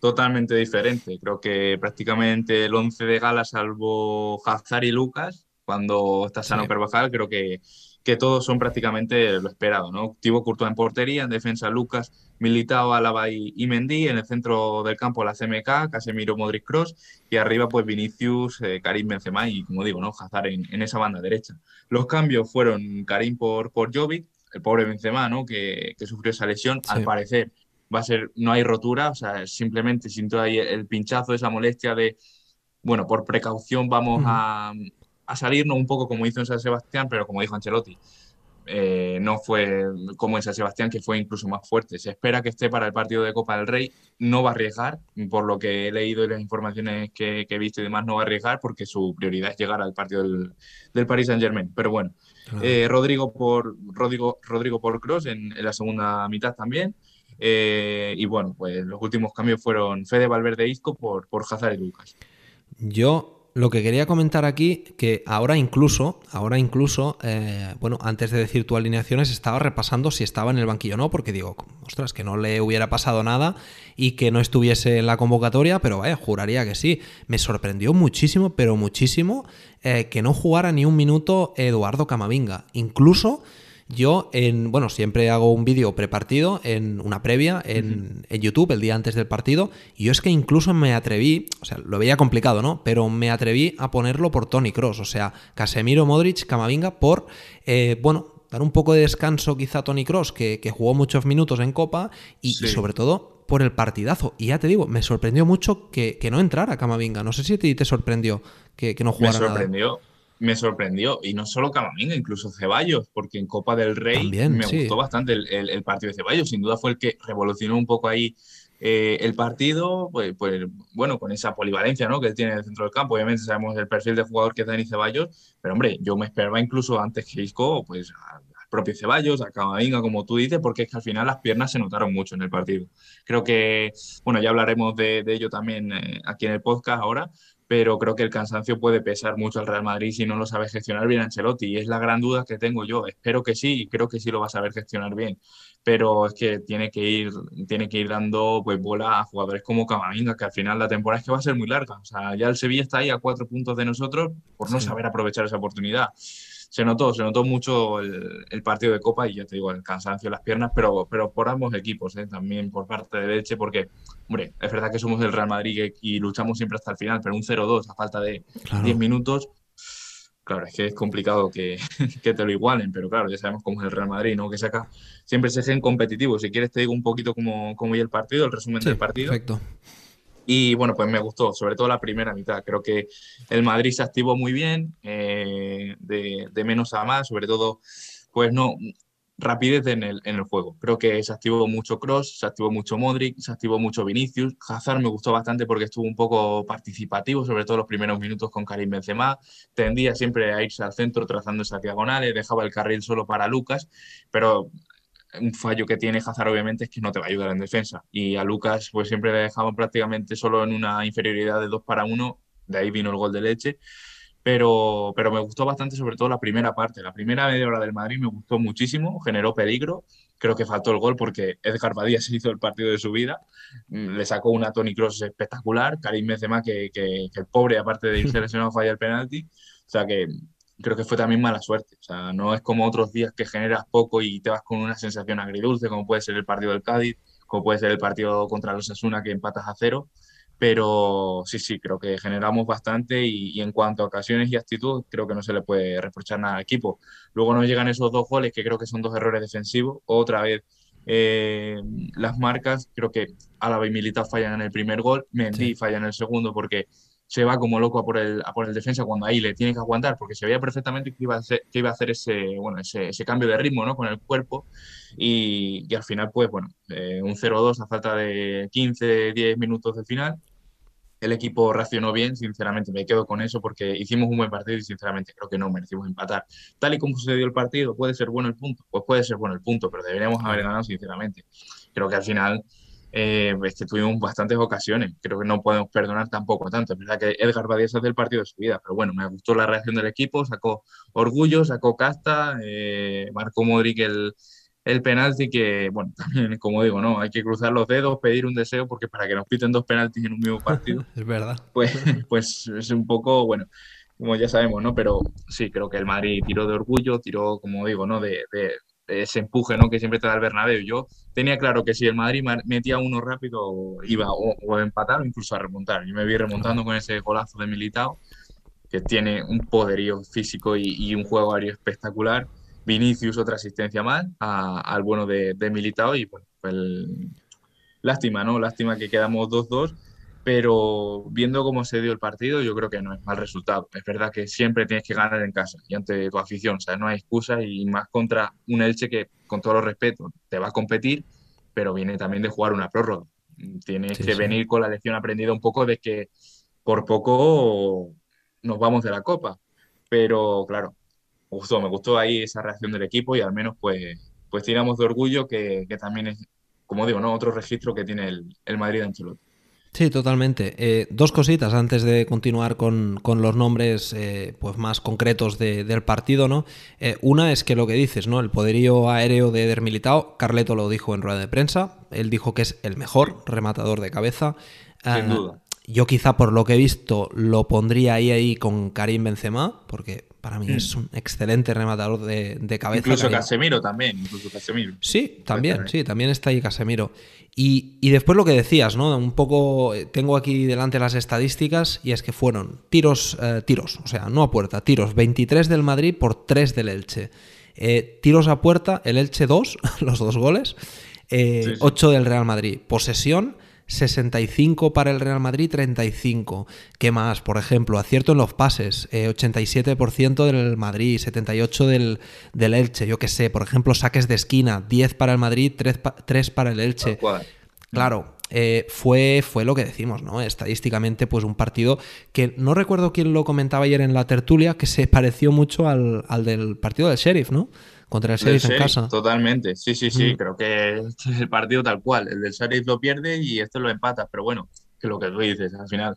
Totalmente diferente. Creo que prácticamente el 11 de gala, salvo Hazard y Lucas, cuando está sano creo que, que todos son prácticamente lo esperado, ¿no? Tivo Courtois en portería, en defensa Lucas, Militao, Álava y, y, Mendy, en el centro del campo la CMK, Casemiro, Modric, Cross y arriba pues Vinicius, eh, Karim Benzema y como digo, ¿no? Hazard en, esa banda derecha. Los cambios fueron Karim por, por Jovic, el pobre Benzema, Que, sufrió esa lesión, al parecer va a ser, no hay rotura, o sea, simplemente siento ahí el pinchazo, esa molestia de, bueno, por precaución vamos a, a salirnos un poco como hizo en San Sebastián, pero como dijo Ancelotti, eh, no fue como en San Sebastián, que fue incluso más fuerte. Se espera que esté para el partido de Copa del Rey, no va a arriesgar, por lo que he leído y las informaciones que, he visto y demás, no va a arriesgar porque su prioridad es llegar al partido del, Paris Saint Germain. Pero bueno, eh, Rodrigo por Rodrigo, Rodrigo por Cross en, la segunda mitad también. Eh, y bueno, pues los últimos cambios fueron Fede Valverde e Isco por, por Hazard y Lucas. Yo lo que quería comentar aquí, que ahora incluso, ahora incluso, eh, bueno, antes de decir tu alineaciones, estaba repasando si estaba en el banquillo o no, porque digo, ostras, que no le hubiera pasado nada y que no estuviese en la convocatoria, pero vaya, juraría que sí. Me sorprendió muchísimo, pero muchísimo, eh, que no jugara ni un minuto Eduardo Camavinga. Incluso yo, en, bueno, siempre hago un vídeo prepartido, en una previa, en, YouTube, el día antes del partido. Y yo es que incluso me atreví, o sea, lo veía complicado, ¿no? Pero me atreví a ponerlo por Tony Cross, o sea, Casemiro, Modric, Camavinga, por, eh, bueno, dar un poco de descanso quizá a Tony Cross, que, jugó muchos minutos en Copa, y, sobre todo por el partidazo. Y ya te digo, me sorprendió mucho que, no entrara Camavinga. No sé si a te sorprendió que, no jugara. Me sorprendió me sorprendió. Y no solo Camaminga, incluso Ceballos, porque en Copa del Rey me gustó bastante el, partido de Ceballos. Sin duda fue el que revolucionó un poco ahí eh, el partido, pues, pues, bueno, con esa polivalencia ¿no? que él tiene en el centro del campo. Obviamente sabemos el perfil de jugador que es Dani Ceballos, pero hombre, yo me esperaba incluso antes que Isco, pues al propio Ceballos, a Camavinga, como tú dices, porque es que al final las piernas se notaron mucho en el partido. Creo que, bueno, ya hablaremos de, ello también eh, aquí en el podcast ahora, pero creo que el cansancio puede pesar mucho al Real Madrid si no lo sabe gestionar bien Ancelotti. Y es la gran duda que tengo yo. Espero que sí, y creo que sí lo va a saber gestionar bien. Pero es que tiene que ir, tiene que ir dando pues, bola a jugadores como Camavinga, que al final la temporada es que va a ser muy larga. O sea, ya el Sevilla está ahí a cuatro puntos de nosotros por no saber aprovechar esa oportunidad se notó, se notó mucho el, partido de Copa y ya te digo, el cansancio de las piernas, pero, pero por ambos equipos, ¿eh? también por parte de Leche, porque, hombre, es verdad que somos el Real Madrid y, luchamos siempre hasta el final, pero un 0-2 a falta de 10 minutos, claro, es que es complicado que, te lo igualen, pero claro, ya sabemos cómo es el Real Madrid, ¿no? Que saca siempre se gen competitivo. Si quieres, te digo un poquito cómo, cómo el partido, el resumen del partido. Perfecto. Y bueno, pues me gustó, sobre todo la primera mitad. Creo que el Madrid se activó muy bien, eh, de, menos a más, sobre todo, pues no, rapidez en el, juego. Creo que se activó mucho Cross, se activó mucho Modric, se activó mucho Vinicius. Hazard me gustó bastante porque estuvo un poco participativo, sobre todo los primeros minutos con Karim Benzema. Tendía siempre a irse al centro trazando esas diagonales, dejaba el carril solo para Lucas, pero un fallo que tiene Hazard obviamente es que no te va a ayudar en defensa. Y a Lucas pues siempre le dejaban prácticamente solo en una inferioridad de 2 para 1, de ahí vino el gol de leche. Pero, pero me gustó bastante sobre todo la primera parte. La primera media hora del Madrid me gustó muchísimo, generó peligro. Creo que faltó el gol porque Edgar Badía se hizo el partido de su vida. Mm, le sacó una Tony Cross espectacular. Karim Benzema, que, que, que el pobre, aparte de irse lesionado, falla el penalti. O sea que creo que fue también mala suerte. O sea, no es como otros días que generas poco y te vas con una sensación agridulce, como puede ser el partido del Cádiz, como puede ser el partido contra los Asuna que empatas a cero. Pero sí, sí, creo que generamos bastante y, en cuanto a ocasiones y actitud, creo que no se le puede reprochar nada al equipo. Luego nos llegan esos dos goles que creo que son dos errores defensivos. Otra vez eh, las marcas, creo que Álava y Militao fallan en el primer gol, Mendy falla en el segundo porque se va como loco a por el, por el defensa cuando ahí le tiene que aguantar, porque se veía perfectamente que iba a hacer, iba a hacer ese, bueno, ese, cambio de ritmo ¿no? con el cuerpo y, al final, pues bueno, eh, un 0-2 a falta de 15, 10 minutos de final. El equipo reaccionó bien, sinceramente me quedo con eso porque hicimos un buen partido y sinceramente creo que no merecimos empatar. Tal y como sucedió el partido, ¿puede ser bueno el punto? Pues puede ser bueno el punto, pero deberíamos haber ganado sinceramente. Creo que al final eh, este, tuvimos bastantes ocasiones. Creo que no podemos perdonar tampoco tanto. Es verdad que Edgar Badías hace el partido de su vida, pero bueno, me gustó la reacción del equipo, sacó orgullo, sacó casta, eh, marcó Modric el, el penalti que, bueno, también como digo, ¿no? Hay que cruzar los dedos, pedir un deseo, porque para que nos piten dos penaltis en un mismo partido. es verdad. Pues, pues es un poco, bueno, como ya sabemos, ¿no? Pero sí, creo que el Madrid tiró de orgullo, tiró, como digo, ¿no? de, ese empuje ¿no? que siempre te da el Bernabéu. Yo tenía claro que si el Madrid metía uno rápido, iba o, a empatar o incluso a remontar. Yo me vi remontando con ese golazo de Militao, que tiene un poderío físico y, un juego aéreo espectacular. Vinicius otra asistencia más al bueno de, de Militao y bueno, pues lástima, ¿no? Lástima que quedamos 2-2 pero viendo cómo se dio el partido, yo creo que no es mal resultado. Es verdad que siempre tienes que ganar en casa y ante tu afición, o sea, no hay excusa y más contra un Elche que, con todo los respeto, te va a competir, pero viene también de jugar una prórroga. Tienes que venir con la lección aprendida un poco de que por poco nos vamos de la copa. Pero claro, me gustó, me gustó ahí esa reacción del equipo y al menos pues, pues tiramos de orgullo que, también es, como digo, ¿no? otro registro que tiene el, el Madrid de Ancelotti. Sí, totalmente. Eh, dos cositas antes de continuar con, los nombres eh, pues más concretos de, del partido, ¿no? Eh, una es que lo que dices, ¿no? El poderío aéreo de Eder Militao, Carleto lo dijo en rueda de prensa, él dijo que es el mejor rematador de cabeza. Ah, Sin duda. Yo quizá por lo que he visto lo pondría ahí ahí con Karim Benzema, porque para mí mm. es un excelente rematador de, cabeza. Incluso Casemiro también, Sí, también, sí, también está ahí Casemiro. Y, después lo que decías, ¿no? Un poco, eh, tengo aquí delante las estadísticas y es que fueron tiros, eh, tiros, o sea, no a puerta, tiros 23 del Madrid por 3 del Elche. Eh, tiros a puerta, el Elche 2, los dos goles, 8 del Real Madrid. Posesión, 65 para el Real Madrid, 35. ¿Qué más? Por ejemplo, acierto en los pases, 87% eh, del Madrid, 78% del, del Elche, yo qué sé. Por ejemplo, saques de esquina, 10 para el Madrid, 3, para el Elche. Claro, eh, fue, fue lo que decimos, ¿no? Estadísticamente, pues un partido que no recuerdo quién lo comentaba ayer en la tertulia, que se pareció mucho al, al del partido del Sheriff, ¿no? contra el Sheriff en casa. Totalmente, sí, sí, sí, creo que este es el partido tal cual. El del Sheriff lo pierde y este lo empatas pero bueno, que es lo que tú dices al final.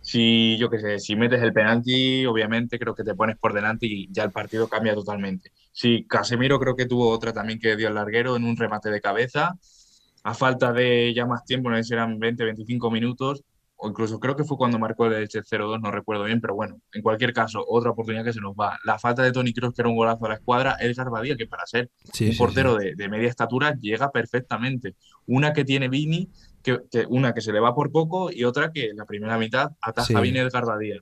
Si yo qué sé, si metes el penalti, obviamente creo que te pones por delante y ya el partido cambia totalmente. Sí, Casemiro creo que tuvo otra también que dio el larguero en un remate de cabeza. A falta de ya más tiempo, no sé si eran 20, 25 minutos, incluso creo que fue cuando marcó el 0-2, no recuerdo bien, pero bueno, en cualquier caso, otra oportunidad que se nos va. La falta de Tony Cruz, que era un golazo a la escuadra, el Badía, que para ser un portero De, media estatura, llega perfectamente. Una que tiene Vini, que, una que se le va por poco, y otra que en la primera mitad ataja Vini el Badía.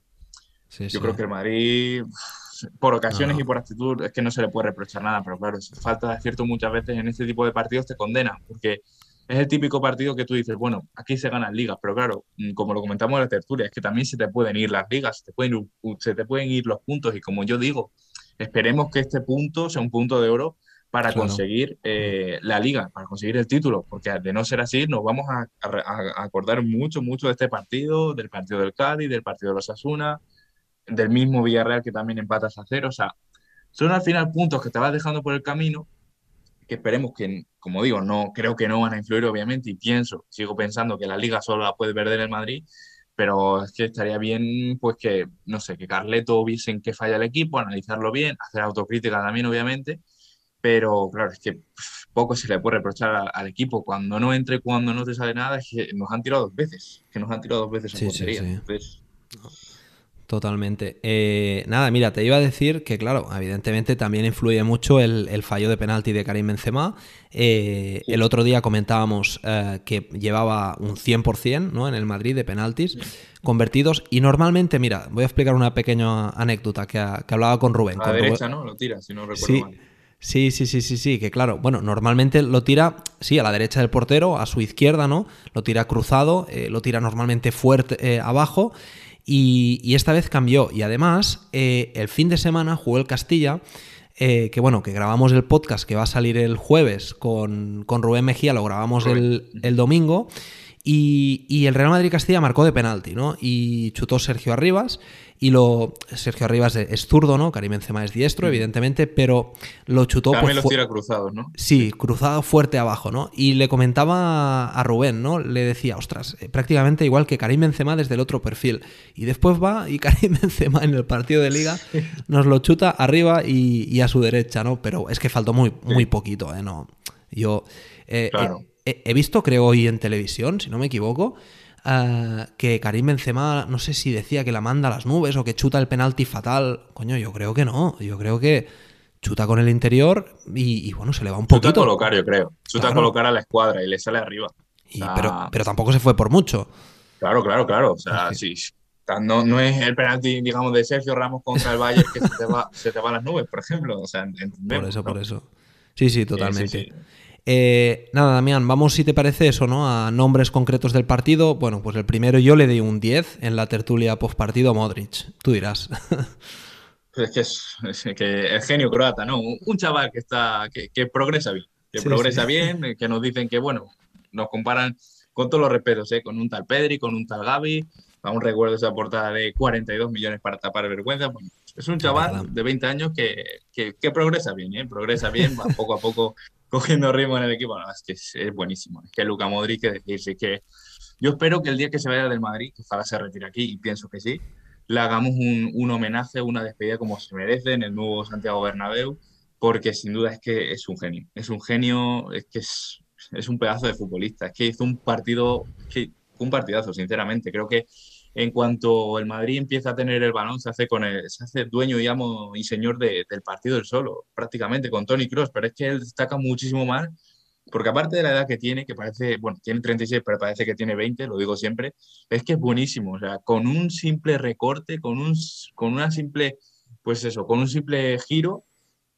Yo creo que el Madrid por ocasiones y por actitud es que no se le puede reprochar nada, pero claro, si falta de cierto muchas veces en este tipo de partidos te condena, porque es el típico partido que tú dices, bueno, aquí se ganan ligas, pero claro, mm, como lo comentamos en la tertulia, es que también se te pueden ir las ligas, se te pueden, ir los puntos y como yo digo, esperemos que este punto sea un punto de oro para conseguir eh, la liga, para conseguir el título, porque de no ser así nos vamos a, acordar mucho, mucho de este partido, del partido del Cádiz, del partido de los Asuna, del mismo Villarreal que también empatas a cero, o sea, son al final puntos que te vas dejando por el camino esperemos que, como digo, no creo que no van a influir, obviamente, y pienso, sigo pensando que la liga solo la puede perder el Madrid, pero es que estaría bien, pues que, no sé, que Carleto viese en qué falla el equipo, analizarlo bien, hacer autocrítica también, obviamente, pero claro, es que poco se le puede reprochar al, equipo. Cuando no entre, cuando no te sale nada, es que nos han tirado dos veces, que nos han tirado dos veces Totalmente. Eh, nada, mira, te iba a decir que, claro, evidentemente también influye mucho el, fallo de penalti de Karim Benzema. Eh, el otro día comentábamos eh, que llevaba un 100% ¿no? en el Madrid de penaltis convertidos. Y normalmente, mira, voy a explicar una pequeña anécdota que, hablaba con Rubén. A la derecha, ¿no? Lo tira, si no recuerdo sí. mal. Sí, sí, sí, sí, que claro, bueno, normalmente lo tira, sí, a la derecha del portero, a su izquierda, ¿no? Lo tira cruzado, lo tira normalmente fuerte abajo y, esta vez cambió. Y además, eh, el fin de semana jugó el Castilla. Eh, que bueno, que grabamos el podcast que va a salir el jueves con, con Rubén Mejía, lo grabamos el, el, domingo. Y, y el Real Madrid Castilla marcó de penalti, ¿no? Y chutó Sergio Arribas y lo Sergio Arribas es zurdo, ¿no? Karim Benzema es diestro, evidentemente, pero lo chutó También pues, los tira ¿no? Sí, cruzado fuerte abajo, ¿no? Y le comentaba a Rubén, ¿no? Le decía, "Ostras, eh, prácticamente igual que Karim Benzema desde el otro perfil." Y después va y Karim Benzema en el partido de liga nos lo chuta arriba y, a su derecha, ¿no? Pero es que faltó muy muy poquito, ¿eh? No. Yo eh, eh, he, he visto creo hoy en televisión, si no me equivoco, Ah, que Karim Benzema, no sé si decía que la manda a las nubes o que chuta el penalti fatal. Coño, yo creo que no. Yo creo que chuta con el interior y, bueno, se le va un poco. poquito. Chuta a colocar, yo creo. Chuta a colocar a la escuadra y le sale arriba. pero, pero, tampoco se fue por mucho. Claro, claro, claro. O sea, No, es el penalti, digamos, de Sergio Ramos contra el Bayern que se te va, a las nubes, por ejemplo. O sea, Por eso, por eso. Sí, sí, totalmente. Eh, nada, Damián, vamos si te parece eso, ¿no? A nombres concretos del partido. Bueno, pues el primero yo le di un 10 en la tertulia post partido a Modric. Tú dirás. es que es, que es genio croata, ¿no? Un chaval que está que, progresa bien, que progresa bien, eh, que nos dicen que, bueno, nos comparan con todos los respetos, ¿eh? Con un tal Pedri, con un tal Gaby. un recuerdo esa portada de 42 millones para tapar vergüenza. es un chaval de 20 años que, progresa bien, ¿eh? Progresa bien, va poco a poco cogiendo ritmo en el equipo. es que es, buenísimo. Es que Luca Modric, decir, que yo espero que el día que se vaya del Madrid, que ojalá se retire aquí, y pienso que sí, le hagamos un, homenaje, una despedida como se merece en el nuevo Santiago Bernabéu, porque sin duda es que es un genio. Es un genio, es que es, un pedazo de futbolista. Es que hizo un partido, que, un partidazo, sinceramente. Creo que en cuanto el Madrid empieza a tener el balón, se hace, con el, se hace dueño, amo y señor del partido del solo, prácticamente, con Tony Cross, pero es que él destaca muchísimo más, porque aparte de la edad que tiene, que parece, bueno, tiene 36, pero parece que tiene 20, lo digo siempre, es que es buenísimo, o sea, con un simple recorte, con, un, con una simple, pues eso, con un simple giro,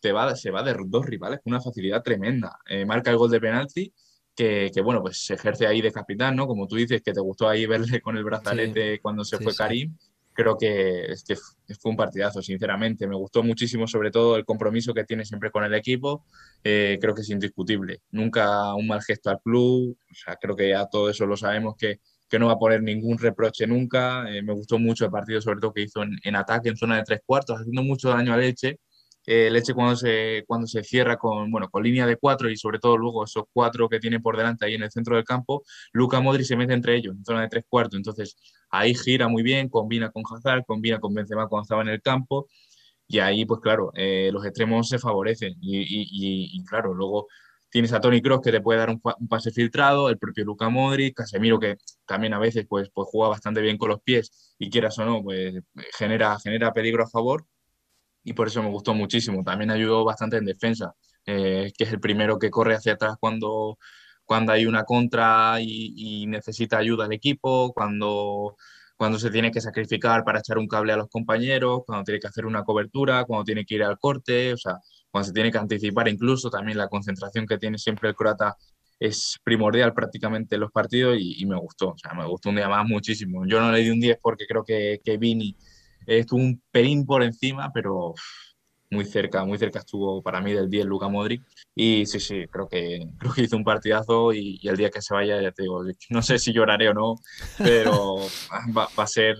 te va, se va de dos rivales con una facilidad tremenda. Eh, marca el gol de penalti que, bueno, pues se ejerce ahí de capitán, ¿no? Como tú dices, que te gustó ahí verle con el brazalete cuando se fue Karim. Creo que, fue un partidazo, sinceramente. Me gustó muchísimo, sobre todo, el compromiso que tiene siempre con el equipo. Eh, creo que es indiscutible. Nunca un mal gesto al club. O sea, creo que ya todo eso lo sabemos que, que no va a poner ningún reproche nunca. Eh, me gustó mucho el partido, sobre todo, que hizo en, en, ataque, en zona de tres cuartos, haciendo mucho daño a Leche eh, leche cuando se, cuando se cierra con, bueno, con línea de cuatro y sobre todo luego esos cuatro que tiene por delante ahí en el centro del campo, Luca Modri se mete entre ellos, en zona de tres cuartos. Entonces ahí gira muy bien, combina con Hazard, combina con Benzema cuando estaba en el campo y ahí pues claro, eh, los extremos se favorecen y, claro, luego tienes a Tony Cross que te puede dar un, pase filtrado, el propio Luca Modri, Casemiro que también a veces pues, pues juega bastante bien con los pies y quieras o no, pues genera, genera peligro a favor y por eso me gustó muchísimo. También ayudó bastante en defensa, eh, que es el primero que corre hacia atrás cuando, cuando hay una contra y, necesita ayuda al equipo, cuando, cuando se tiene que sacrificar para echar un cable a los compañeros, cuando tiene que hacer una cobertura, cuando tiene que ir al corte, o sea, cuando se tiene que anticipar incluso también la concentración que tiene siempre el croata es primordial prácticamente en los partidos y, me gustó, o sea, me gustó un día más muchísimo. Yo no le di un 10 porque creo que, que Vini eh, estuvo un pelín por encima, pero muy cerca, muy cerca estuvo para mí del 10 Luca Modric. Y sí, sí, creo que, creo que hizo un partidazo y, el día que se vaya, ya te digo, no sé si lloraré o no, pero va, a ser,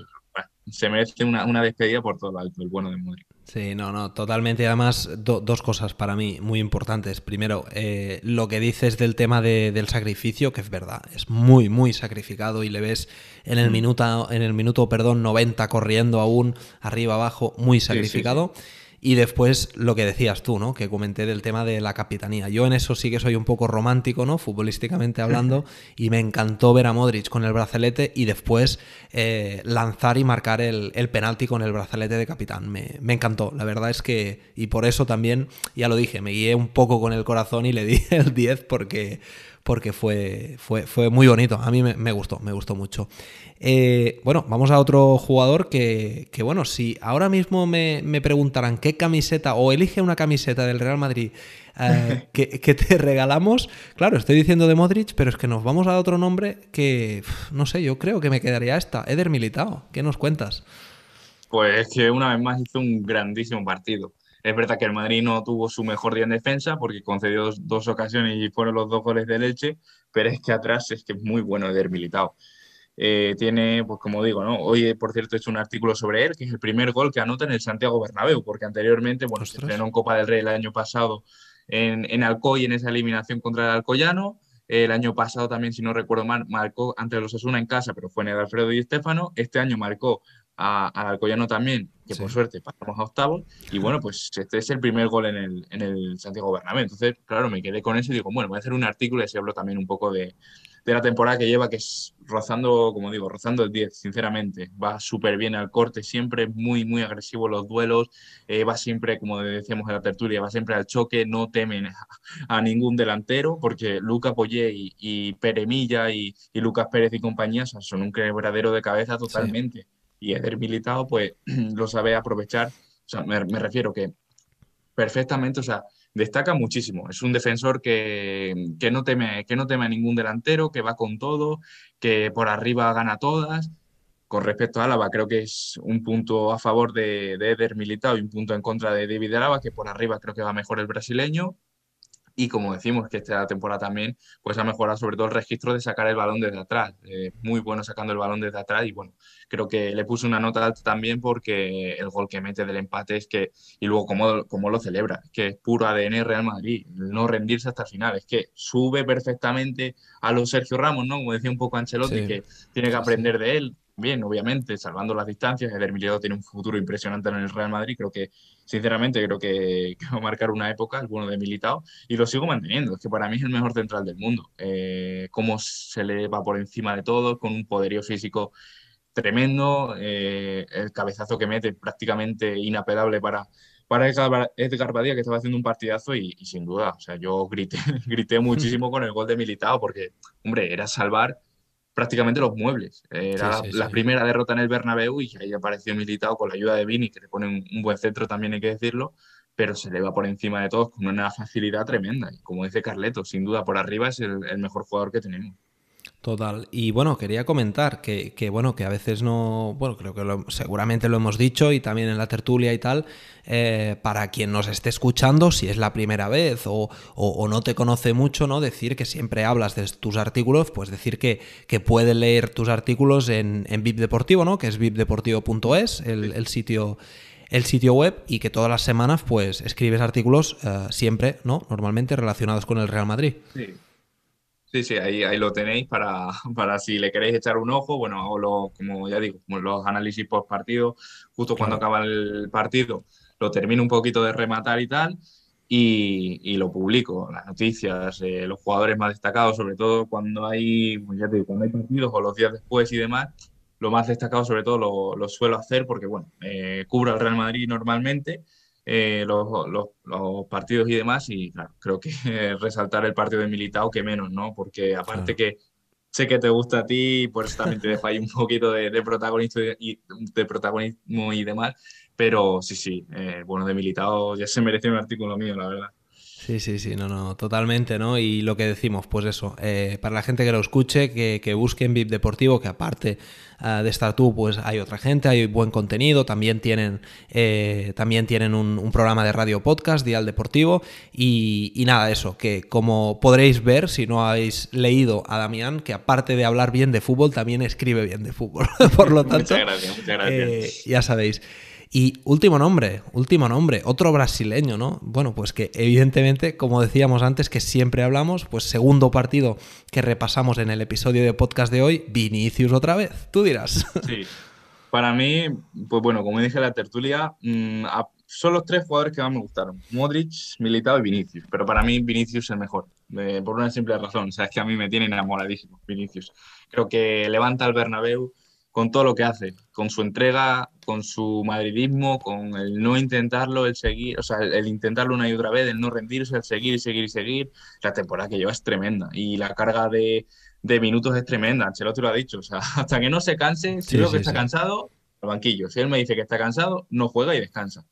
se merece una, una despedida por todo el bueno de Modric. Sí, no, no, totalmente. Además, dos cosas para mí muy importantes. Primero, eh, lo que dices del tema del sacrificio, que es verdad, es muy, muy sacrificado y le ves en el mm. minuto, en el minuto, perdón, 90 corriendo aún, arriba, abajo, muy sacrificado. Y después lo que decías tú, ¿no? Que comenté del tema de la capitanía. Yo en eso sí que soy un poco romántico, ¿no? Futbolísticamente hablando. y me encantó ver a Modric con el brazalete y después eh, lanzar y marcar el, penalti con el brazalete de capitán. Me, me, encantó. La verdad es que. Y por eso también, ya lo dije, me guié un poco con el corazón y le di el 10 porque porque fue, fue, muy bonito. A mí me, gustó, me gustó mucho. Eh, bueno, vamos a otro jugador que, bueno, si ahora mismo me, me, preguntaran qué camiseta o elige una camiseta del Real Madrid eh, que, que, te regalamos, claro, estoy diciendo de Modric, pero es que nos vamos a otro nombre que, no sé, yo creo que me quedaría esta, Eder Militao. ¿Qué nos cuentas? Pues es que una vez más hizo un grandísimo partido. Es verdad que el Madrid no tuvo su mejor día en defensa porque concedió dos, ocasiones y fueron los dos goles de leche, pero es que atrás es que es muy bueno de Militao. Eh, tiene, pues como digo, ¿no? Hoy, por cierto, he hecho un artículo sobre él, que es el primer gol que anota en el Santiago Bernabéu, porque anteriormente, bueno, se entrenó en Copa del Rey el año pasado en, en Alcoy, en esa eliminación contra el Alcoyano. El año pasado también, si no recuerdo mal, marcó ante los Asuna en casa, pero fue en el Alfredo y Estefano. Este año marcó a, Alcoyano también, que por suerte pasamos a octavos. Y bueno, pues este es el primer gol en el, en el Santiago Bernabé Entonces, claro, me quedé con eso y digo, bueno, voy a hacer un artículo y así hablo también un poco de, de la temporada que lleva, que es rozando, como digo, rozando el 10, sinceramente. Va súper bien al corte, siempre muy, muy agresivo los duelos, eh, va siempre, como decíamos en la tertulia, va siempre al choque, no temen a, ningún delantero, porque Luca Poyé y, y Peremilla y, Lucas Pérez y compañía son un quebradero de cabeza totalmente y Eder Militado pues lo sabe aprovechar. me, refiero que perfectamente, o sea, destaca muchísimo. Es un defensor que, no teme, que no teme a ningún delantero, que va con todo, que por arriba gana todas. Con respecto a Álava, creo que es un punto a favor de, de Eder Militado y un punto en contra de David Álava, que por arriba creo que va mejor el brasileño y como decimos que esta temporada también pues ha mejorado sobre todo el registro de sacar el balón desde atrás, eh, muy bueno sacando el balón desde atrás y bueno, creo que le puse una nota también porque el gol que mete del empate es que, y luego cómo, cómo lo celebra, que es puro ADN Real Madrid, no rendirse hasta el final, es que sube perfectamente a los Sergio Ramos, ¿no? Como decía un poco Ancelotti, que tiene que aprender de él, bien, obviamente, salvando las distancias. el Militao tiene un futuro impresionante en el Real Madrid. Creo que, sinceramente, creo que, va a marcar una época, el bueno de Militao, y lo sigo manteniendo. Es que para mí es el mejor central del mundo. Eh, cómo se le va por encima de todo, con un poderío físico tremendo, eh, el cabezazo que mete prácticamente inapelable para, para Edgar, que estaba haciendo un partidazo y, sin duda, o sea, yo grité, grité muchísimo con el gol de Militao porque, hombre, era salvar prácticamente los muebles. Era la, primera derrota en el Bernabéu y ahí apareció militado con la ayuda de Vini, que le pone un, buen centro también, hay que decirlo, pero se le va por encima de todos con una facilidad tremenda. Y como dice Carleto, sin duda por arriba es el mejor jugador que tenemos. Total. Y bueno, quería comentar que, bueno, que a veces no, bueno, creo que seguramente lo hemos dicho y también en la tertulia y tal, eh, para quien nos esté escuchando, si es la primera vez o, no te conoce mucho, ¿no? Decir que siempre hablas de tus artículos, pues decir que, que puede leer tus artículos en, VIP Deportivo, ¿no? Que es vipdeportivo.es, el, el sitio el sitio web y que todas las semanas pues escribes artículos eh, siempre, ¿no? Normalmente relacionados con el Real Madrid. Sí, Sí, ahí, ahí lo tenéis para, si le queréis echar un ojo. Bueno, hago los, como ya digo, los análisis post partido, justo cuando acaba el partido, lo termino un poquito de rematar y tal. Y, lo publico, las noticias, los jugadores más destacados, sobre todo cuando hay, cuando hay partidos o los días después y demás, lo más destacado sobre todo lo, suelo hacer porque, bueno, eh, cubro al Real Madrid normalmente eh, los, partidos y demás. Y claro, creo que resaltar el partido de Militao, que menos, ¿no? Porque aparte que sé que te gusta a ti pues también te dejo un poquito de, protagonismo, y, de protagonismo demás. Pero sí, sí, eh, bueno, de Militao ya se merece un artículo mío, la verdad. Sí, sí, sí, no, no, totalmente, ¿no? Y lo que decimos, pues eso, eh, para la gente que lo escuche, que, busquen VIP Deportivo, que aparte ah, de estar tú, pues hay otra gente, hay buen contenido, también tienen, eh, también tienen un, programa de radio podcast, Dial Deportivo, y, y, nada, eso, que como podréis ver, si no habéis leído a Damián, que aparte de hablar bien de fútbol, también escribe bien de fútbol. Por lo tanto, muchas gracias, muchas gracias. Eh, ya sabéis. Y último nombre, último nombre, otro brasileño, ¿no? Bueno, pues que evidentemente, como decíamos antes, que siempre hablamos, pues segundo partido que repasamos en el episodio de podcast de hoy, Vinicius otra vez, tú dirás. Sí, para mí, pues bueno, como dije en la tertulia, mm, son los tres jugadores que más me gustaron, Modric, Militado y Vinicius, pero para mí Vinicius es el mejor, eh, por una simple razón, o sea, es que a mí me tiene enamoradísimo Vinicius. Creo que levanta al Bernabéu con todo lo que hace, con su entrega con su madridismo, con el no intentarlo, el seguir, o sea, el intentarlo una y otra vez, el no rendirse, el seguir y seguir y seguir. La temporada que lleva es tremenda y la carga de, minutos es tremenda. Ancelotti lo ha dicho, o sea, hasta que no se canse, si veo que está cansado, al banquillo. Si él me dice que está cansado, no juega y descansa.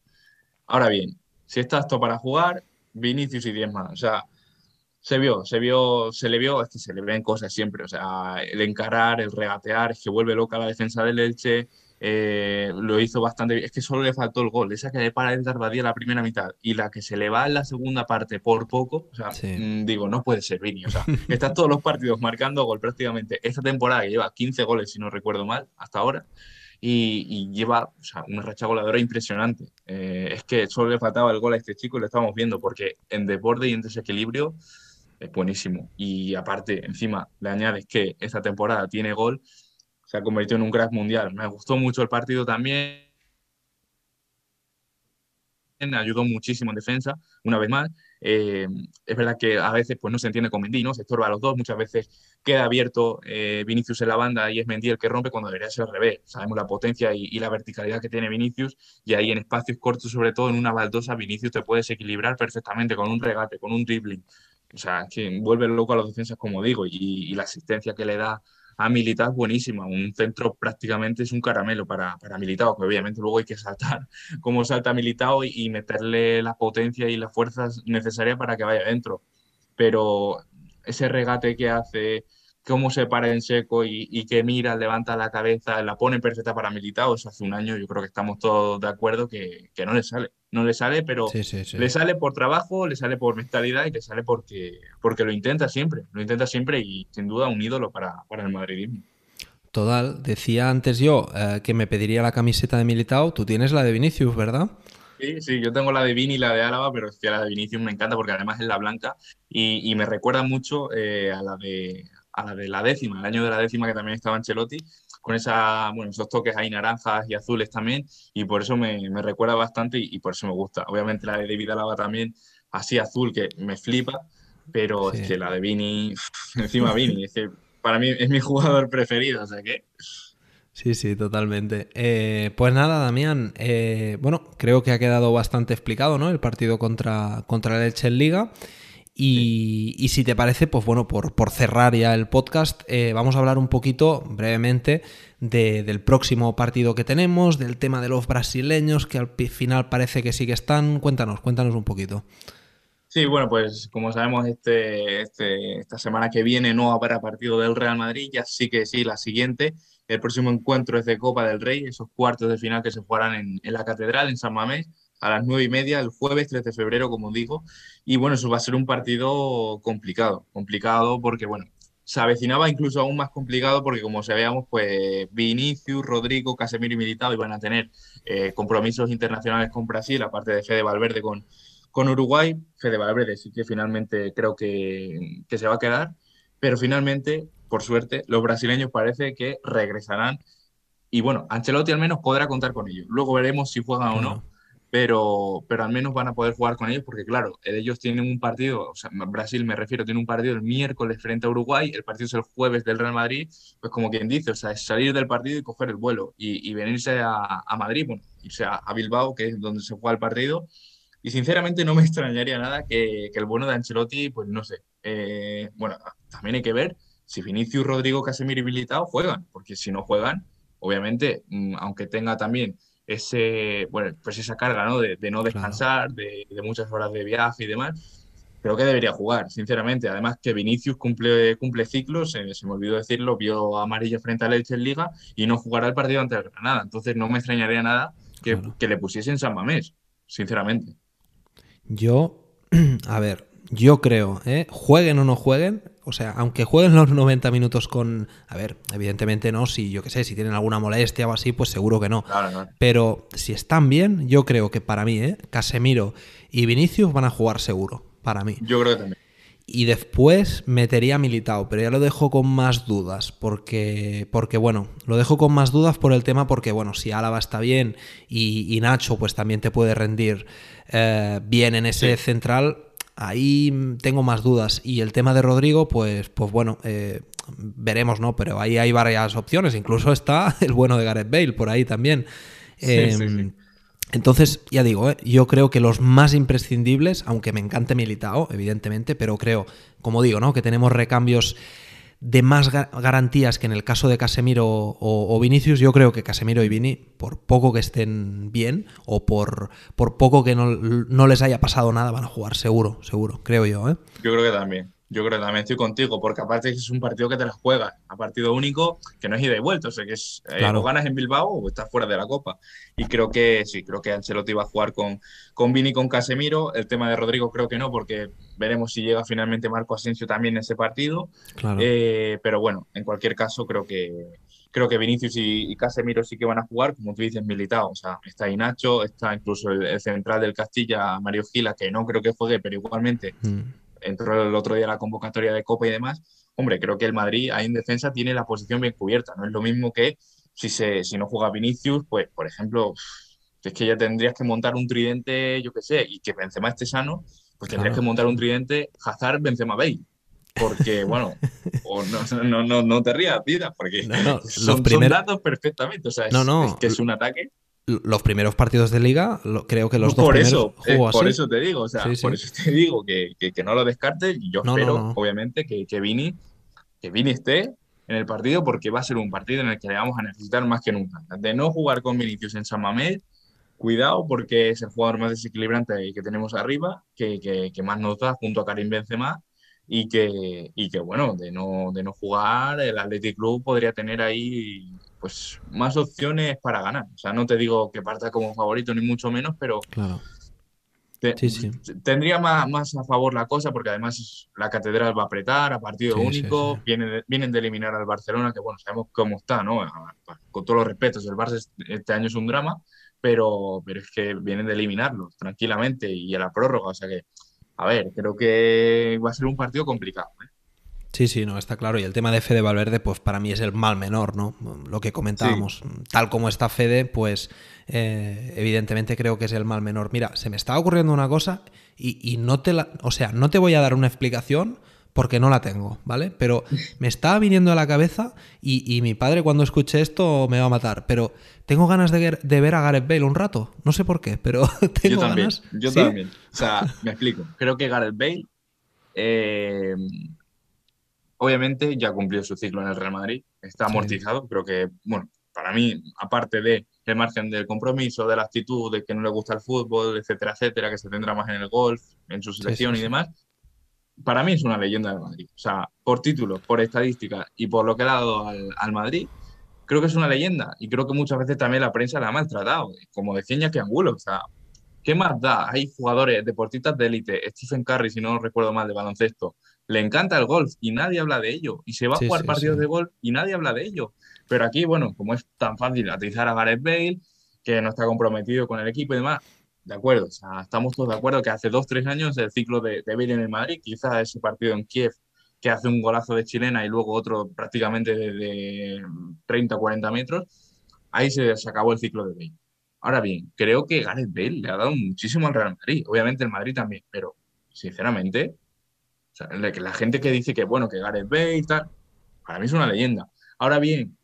Ahora bien, si está apto para jugar, Vinicius y Diezma, o sea, se vio, se vio, se le vio, que se le ven cosas siempre, o sea, el encarar, el regatear, es que vuelve loca la defensa del Elche, eh, lo hizo bastante bien. Es que solo le faltó el gol, esa que le para el Darbadía la primera mitad y la que se le va en la segunda parte por poco. O sea, mm, digo, no puede ser, Vini. O sea, todos los partidos marcando gol prácticamente. Esta temporada que lleva 15 goles, si no recuerdo mal, hasta ahora. Y, lleva una racha goleadora impresionante. Eh, es que solo le faltaba el gol a este chico y lo estamos viendo, porque en desborde y en desequilibrio es buenísimo. Y aparte, encima, le añades que esta temporada tiene gol se ha convertido en un crack mundial. Me gustó mucho el partido también. me Ayudó muchísimo en defensa, una vez más. Eh, es verdad que a veces pues, no se entiende con Mendy, ¿no? se estorba a los dos. Muchas veces queda abierto eh, Vinicius en la banda y es Mendy el que rompe cuando debería ser al revés. Sabemos la potencia y, la verticalidad que tiene Vinicius y ahí en espacios cortos, sobre todo en una baldosa, Vinicius te puedes equilibrar perfectamente con un regate, con un dribbling. O sea, que vuelve loco a los defensas, como digo, y la asistencia que le da a Militao buenísima. Un centro prácticamente es un caramelo para, para Militao, que obviamente luego hay que saltar como salta Militao y, meterle la potencia y las fuerzas necesarias para que vaya dentro. Pero ese regate que hace, cómo se para en seco y, que mira, levanta la cabeza, la pone perfecta para Militao, eso hace un año yo creo que estamos todos de acuerdo que, que no le sale no le sale, pero le sale por trabajo, le sale por mentalidad y le sale porque, porque lo intenta siempre, lo intenta siempre y sin duda un ídolo para, para el madridismo. Total, decía antes yo eh, que me pediría la camiseta de Militao, tú tienes la de Vinicius, ¿verdad? Sí, sí, yo tengo la de Vini y la de Álava, pero es la de Vinicius me encanta porque además es la blanca y, me recuerda mucho eh, a la de a la de la décima, el año de la décima que también estaba Ancelotti, con esa, esos toques ahí naranjas y azules también, y por eso me, recuerda bastante y, por eso me gusta. Obviamente la de David Alaba también, así azul, que me flipa, pero es que la de Vini, encima Vini, es que para mí es mi jugador preferido, o sea que... Sí, sí, totalmente. Eh, pues nada, Damián, eh, bueno, creo que ha quedado bastante explicado, ¿no? El partido contra, contra el Elche en Liga. Y, si te parece, pues bueno, por, cerrar ya el podcast, eh, vamos a hablar un poquito brevemente del próximo partido que tenemos, del tema de los brasileños, que al final parece que sí que están. Cuéntanos, cuéntanos un poquito. Sí, bueno, pues como sabemos, este, este, esta semana que viene no habrá partido del Real Madrid, ya sí que sí, la siguiente. El próximo encuentro es de Copa del Rey, esos cuartos de final que se jugarán en, en la Catedral, en San Mamés a las nueve y media, el jueves 3 de febrero, como digo. Y bueno, eso va a ser un partido complicado, complicado porque, bueno, se avecinaba incluso aún más complicado porque, como sabíamos, pues Vinicius, Rodrigo, Casemiro y Militado iban a tener eh, compromisos internacionales con Brasil, aparte de Fede Valverde con, con Uruguay. Fede Valverde sí que finalmente creo que, que se va a quedar, pero finalmente, por suerte, los brasileños parece que regresarán y bueno, Ancelotti al menos podrá contar con ellos. Luego veremos si juegan o no, pero, pero al menos van a poder jugar con ellos porque, claro, ellos tienen un partido, o sea, Brasil me refiero, tiene un partido el miércoles frente a Uruguay, el partido es el jueves del Real Madrid, pues como quien dice, o sea, es salir del partido y coger el vuelo y, y venirse a, Madrid, bueno, sea, a, a, Bilbao, que es donde se juega el partido. Y sinceramente no me extrañaría nada que, que el bueno de Ancelotti, pues no sé, eh, bueno, también hay que ver si Vinicius, Rodrigo, Casemiro y Militao juegan, porque si no juegan, obviamente, mm, aunque tenga también ese, bueno, pues esa carga ¿no? de, no descansar, de, muchas horas de viaje y demás. Creo que debería jugar, sinceramente. Además que Vinicius cumple, cumple ciclos, eh, se me olvidó decirlo, vio Amarillo frente al Elche en Liga y no jugará el partido ante el Granada. Entonces no me extrañaría nada que, que le pusiesen San Mamés, sinceramente. Yo, a ver, yo creo, ¿eh? jueguen o no jueguen, o sea, aunque jueguen los 90 minutos con. A ver, evidentemente no, si yo qué sé, si tienen alguna molestia o así, pues seguro que no. Pero si están bien, yo creo que para mí, ¿eh? Casemiro y Vinicius van a jugar seguro, para mí. Yo creo que también. Y después metería a Militao, pero ya lo dejo con más dudas, porque, porque bueno, lo dejo con más dudas por el tema, porque bueno, si Álava está bien y, Nacho pues también te puede rendir eh, bien en ese central, ahí tengo más dudas. Y el tema de Rodrigo, pues, pues bueno, eh, veremos, ¿no? Pero ahí hay varias opciones. Incluso está el bueno de Gareth Bale por ahí también. Em, entonces, ya digo, eh, yo creo que los más imprescindibles, aunque me encante Militao, evidentemente, pero creo, como digo, ¿no? Que tenemos recambios de más garantías que en el caso de Casemiro o, Vinicius, yo creo que Casemiro y Vini, por poco que estén bien o por, por poco que no, no, les haya pasado nada, van a jugar seguro, seguro, creo yo. ¿eh? Yo creo que también. Yo creo que también estoy contigo, porque aparte es un partido que te las juegas, a partido único, que no es ida y vuelta, o sea que es, eh, ganas en Bilbao o estás fuera de la Copa. Y creo que sí, creo que Ancelotti va a jugar con, con y con Casemiro. El tema de Rodrigo creo que no, porque veremos si llega finalmente Marco Asensio también en ese partido. Eh, pero bueno, en cualquier caso creo que, creo que Vinicius y, Casemiro sí que van a jugar, como tú dices, militado. O sea, está Nacho, está incluso el, central del Castilla, Mario Gila, que no creo que juegue, pero igualmente mm entró el otro día la convocatoria de Copa y demás, hombre, creo que el Madrid ahí en defensa tiene la posición bien cubierta, no es lo mismo que si, se, si no juega Vinicius, pues por ejemplo, es que ya tendrías que montar un tridente, yo qué sé, y que Benzema esté sano, pues tendrías que montar un tridente Hazard, Benzema, Bay Porque, bueno, no, no, no, te rías, tira, porque son, los datos perfectamente. O sea, no, Es que es un ataque los primeros partidos de liga, creo que los dos por eso, eh, Por eso te digo, o sea, por eso te digo que, que, no lo descartes yo espero, obviamente, que, que, Vini, que Vini esté en el partido porque va a ser un partido en el que le vamos a necesitar más que nunca. De no jugar con Vinicius en San Mamés, cuidado porque es el jugador más desequilibrante que tenemos arriba, que, que más nota junto a Karim Benzema y que, y que bueno, de no, de no jugar, el Athletic Club podría tener ahí pues más opciones para ganar. O sea, no te digo que parta como favorito, ni mucho menos, pero tendría más, a favor la cosa, porque además la catedral va a apretar a partido único, vienen, vienen, de eliminar al Barcelona, que bueno, sabemos cómo está, ¿no? Con todos los respetos, el Barça este año es un drama, pero, pero es que vienen de eliminarlo tranquilamente y a la prórroga, o sea que, a ver, creo que va a ser un partido complicado. ¿eh? Sí, sí, no, está claro. Y el tema de Fede Valverde, pues para mí es el mal menor, ¿no? Lo que comentábamos. Tal como está Fede, pues eh, evidentemente creo que es el mal menor. Mira, se me está ocurriendo una cosa y, no te la. O sea, no te voy a dar una explicación porque no la tengo, ¿vale? Pero me está viniendo a la cabeza y, mi padre cuando escuche esto me va a matar. Pero tengo ganas de, ver a Gareth Bale un rato. No sé por qué, pero tengo yo también, ganas. Yo también. O sea, me explico. Creo que Gareth Bale. Eh obviamente ya cumplió su ciclo en el Real Madrid, está amortizado, creo que, bueno, para mí, aparte de el margen del compromiso, de la actitud, de que no le gusta el fútbol, etcétera, etcétera, que se tendrá más en el golf, en su selección y demás, para mí es una leyenda del Madrid. O sea, por título por estadística y por lo que ha dado al, Madrid, creo que es una leyenda. Y creo que muchas veces también la prensa la ha maltratado, como decía que Angulo. O sea, ¿qué más da? Hay jugadores, deportistas de élite, Stephen Curry, si no recuerdo mal, de baloncesto, le encanta el golf y nadie habla de ello. Y se va a jugar partidos de golf y nadie habla de ello. Pero aquí, bueno, como es tan fácil atizar a Gareth Bale, que no está comprometido con el equipo y demás, de acuerdo. estamos todos de acuerdo que hace dos, tres años el ciclo de, Bale en el Madrid, quizás ese partido en Kiev que hace un golazo de chilena y luego otro prácticamente de, 30 o 40 metros, ahí se acabó el ciclo de Bale. Ahora bien, creo que Gareth Bale le ha dado muchísimo al Real Madrid, obviamente el Madrid también, pero sinceramente la gente que dice que, bueno, que Gareth Bale y tal, para mí es una leyenda. Ahora bien,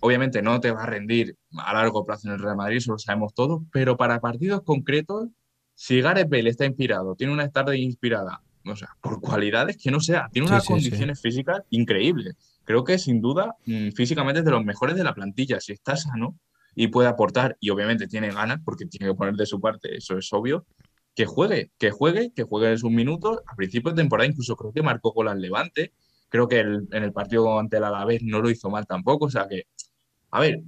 obviamente no te va a rendir a largo plazo en el Real Madrid, eso lo sabemos todos, pero para partidos concretos, si Gareth Bale está inspirado, tiene una tarde inspirada, o sea, por cualidades que no sea, tiene unas condiciones físicas increíbles. Creo que sin duda mm, físicamente es de los mejores de la plantilla, si está sano y puede aportar, y obviamente tiene ganas, porque tiene que poner de su parte, eso es obvio, que juegue, que juegue, que juegue en sus minutos. A principio de temporada incluso creo que marcó con las Levante. Creo que el, en el partido ante el Alavés no lo hizo mal tampoco. O sea que, a ver,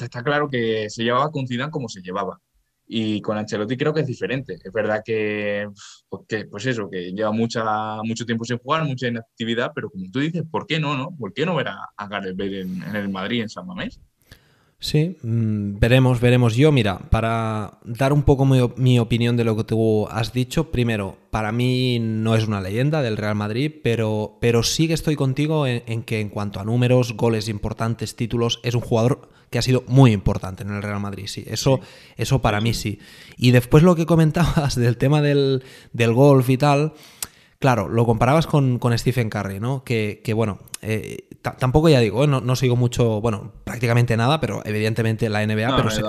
está claro que se llevaba con Zidane como se llevaba. Y con Ancelotti creo que es diferente. Es verdad que, pues, pues eso, que lleva mucha, mucho tiempo sin jugar, mucha inactividad, pero como tú dices, ¿por qué no, no? ¿Por qué no ver a, Gareth Bale en, en el Madrid, en San Mamés? Sí, mm, veremos, veremos. Yo, mira, para dar un poco mi, opinión de lo que tú has dicho, primero, para mí no es una leyenda del Real Madrid, pero, pero sí que estoy contigo en, que en cuanto a números, goles importantes, títulos, es un jugador que ha sido muy importante en el Real Madrid, sí. Eso, eso para mí sí. Y después lo que comentabas del tema del, del golf y tal, claro, lo comparabas con, con Stephen Curry, ¿no? Que, bueno, eh, tampoco ya digo, ¿eh? no, sigo mucho, bueno, prácticamente nada, pero evidentemente la NBA, pero sé,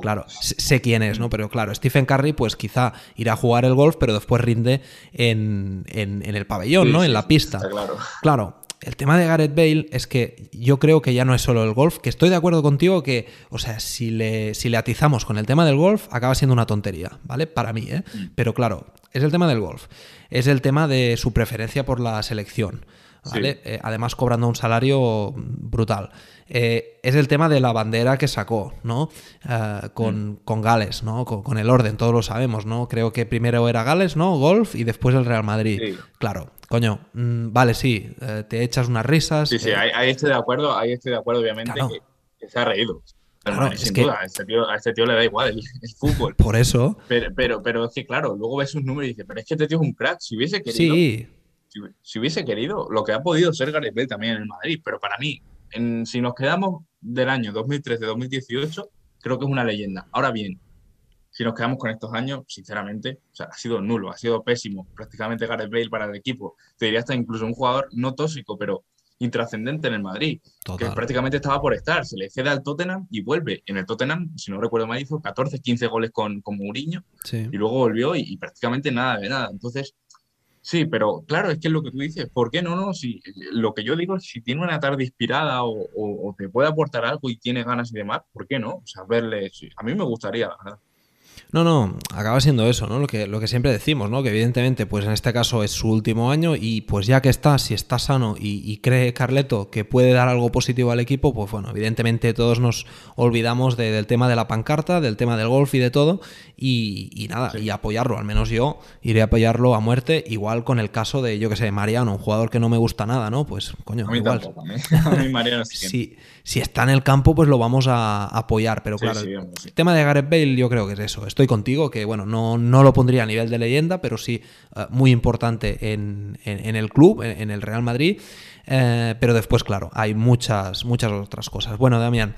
claro, sé quién es, ¿no? Pero claro, Stephen Curry, pues quizá irá a jugar el golf, pero después rinde en, el pabellón, ¿no? en la pista. claro. Claro, el tema de Gareth Bale es que yo creo que ya no es solo el golf, que estoy de acuerdo contigo que, o sea, si le, si le atizamos con el tema del golf, acaba siendo una tontería, ¿vale? Para mí, ¿eh? Mm. Pero claro, es el tema del golf, es el tema de su preferencia por la selección, eh, además cobrando un salario brutal. Eh, es el tema de la bandera que sacó, ¿no? Eh, mm. con, Gales, ¿no? Con, el orden, todos lo sabemos, ¿no? Creo que primero era Gales, ¿no? Golf y después el Real Madrid. Claro, coño, mm, vale, sí, te echas unas risas. Sí, sí, ahí, estoy de acuerdo, ahí estoy de acuerdo, obviamente, que, se ha reído. sin duda, este a este, tío, le da igual el, fútbol. Por eso. Pero, pero, pero, es que, claro, luego ves un número y dices, pero es que este tío es un crack, si hubiese querido. Sí si, hubiese querido, lo que ha podido ser Gareth Bale también en el Madrid, pero para mí, en, si nos quedamos del año 2013-2018, creo que es una leyenda. Ahora bien, si nos quedamos con estos años, sinceramente, ha sido nulo, ha sido pésimo, prácticamente Gareth Bale para el equipo. Te diría hasta incluso un jugador no tóxico, pero intrascendente en el Madrid, que prácticamente estaba por estar, se le cede al Tottenham y vuelve. En el Tottenham, si no recuerdo mal, hizo 14, 15 goles con, con Mourinho y luego volvió y, y, prácticamente nada de nada. Entonces, Sí, pero claro, es que es lo que tú dices, ¿por qué no? no si, eh, lo que yo digo es si tiene una tarde inspirada o, te puede aportar algo y tienes ganas y demás, ¿por qué no? O sea, verle, a mí me gustaría, la verdad. No, no, acaba siendo eso, ¿no? Lo que, siempre decimos, ¿no? Que evidentemente, pues en este caso es su último año y pues ya que está, si está sano y, cree Carleto que puede dar algo positivo al equipo, pues bueno, evidentemente todos nos olvidamos del tema de la pancarta, del tema del golf y de todo y, nada, y apoyarlo, al menos yo iré a apoyarlo a muerte, igual con el caso de, yo qué sé, Mariano, un jugador que no me gusta nada, ¿no? Pues coño, igual. Mariano sí. si, está en el campo, pues lo vamos a apoyar, pero claro, el tema de Gareth Bale yo creo que es eso, estoy contigo, que bueno, no, lo pondría a nivel de leyenda, pero sí eh, muy importante en, el club, en, el Real Madrid. Eh, pero después, claro, hay muchas, muchas otras cosas. Bueno, Damián,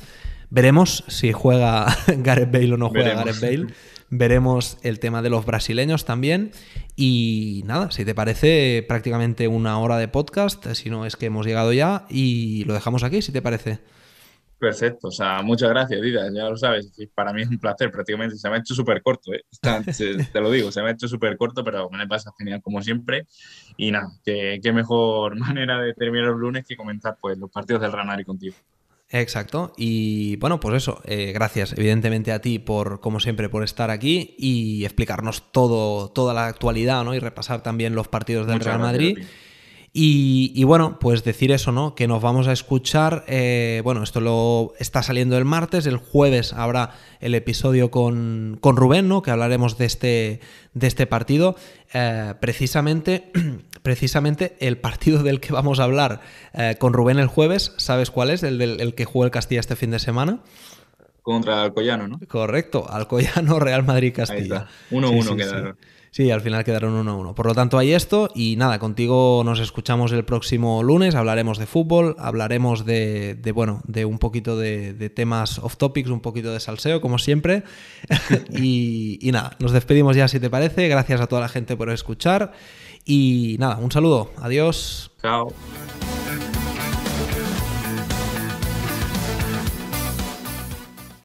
veremos si juega Gareth Bale o no juega Gareth Bale. Veremos el tema de los brasileños también. Y nada, si te parece, prácticamente una hora de podcast, si no es que hemos llegado ya, y lo dejamos aquí, si te parece. Perfecto, o sea, muchas gracias, Dida, ya lo sabes, para mí es un placer, prácticamente se me ha hecho súper corto, ¿eh? te, lo digo, se me ha hecho súper corto, pero me pasa genial como siempre, y nada, qué, mejor manera de terminar el lunes que comentar pues los partidos del Real Madrid contigo. Exacto. Y bueno, pues eso, eh, gracias evidentemente a ti por, como siempre, por estar aquí y explicarnos todo, toda la actualidad, ¿no? Y repasar también los partidos del Real Madrid. Y, bueno, pues decir eso, ¿no? Que nos vamos a escuchar. Eh, bueno, esto lo está saliendo el martes. El jueves habrá el episodio con, Rubén, ¿no? Que hablaremos de este, de este partido. Eh, precisamente, precisamente el partido del que vamos a hablar eh, con Rubén el jueves, ¿sabes cuál es? El, del, que jugó el Castilla este fin de semana contra Alcoyano, ¿no? Correcto, Alcoyano, Real Madrid, Castilla. 1-1 quedaron. Sí, al final quedaron uno a uno. Por lo tanto, hay esto y nada, contigo nos escuchamos el próximo lunes, hablaremos de fútbol, hablaremos de, bueno, de un poquito de, temas off topics, un poquito de salseo, como siempre. y, y nada, nos despedimos ya si te parece. Gracias a toda la gente por escuchar y nada, un saludo. Adiós. Chao.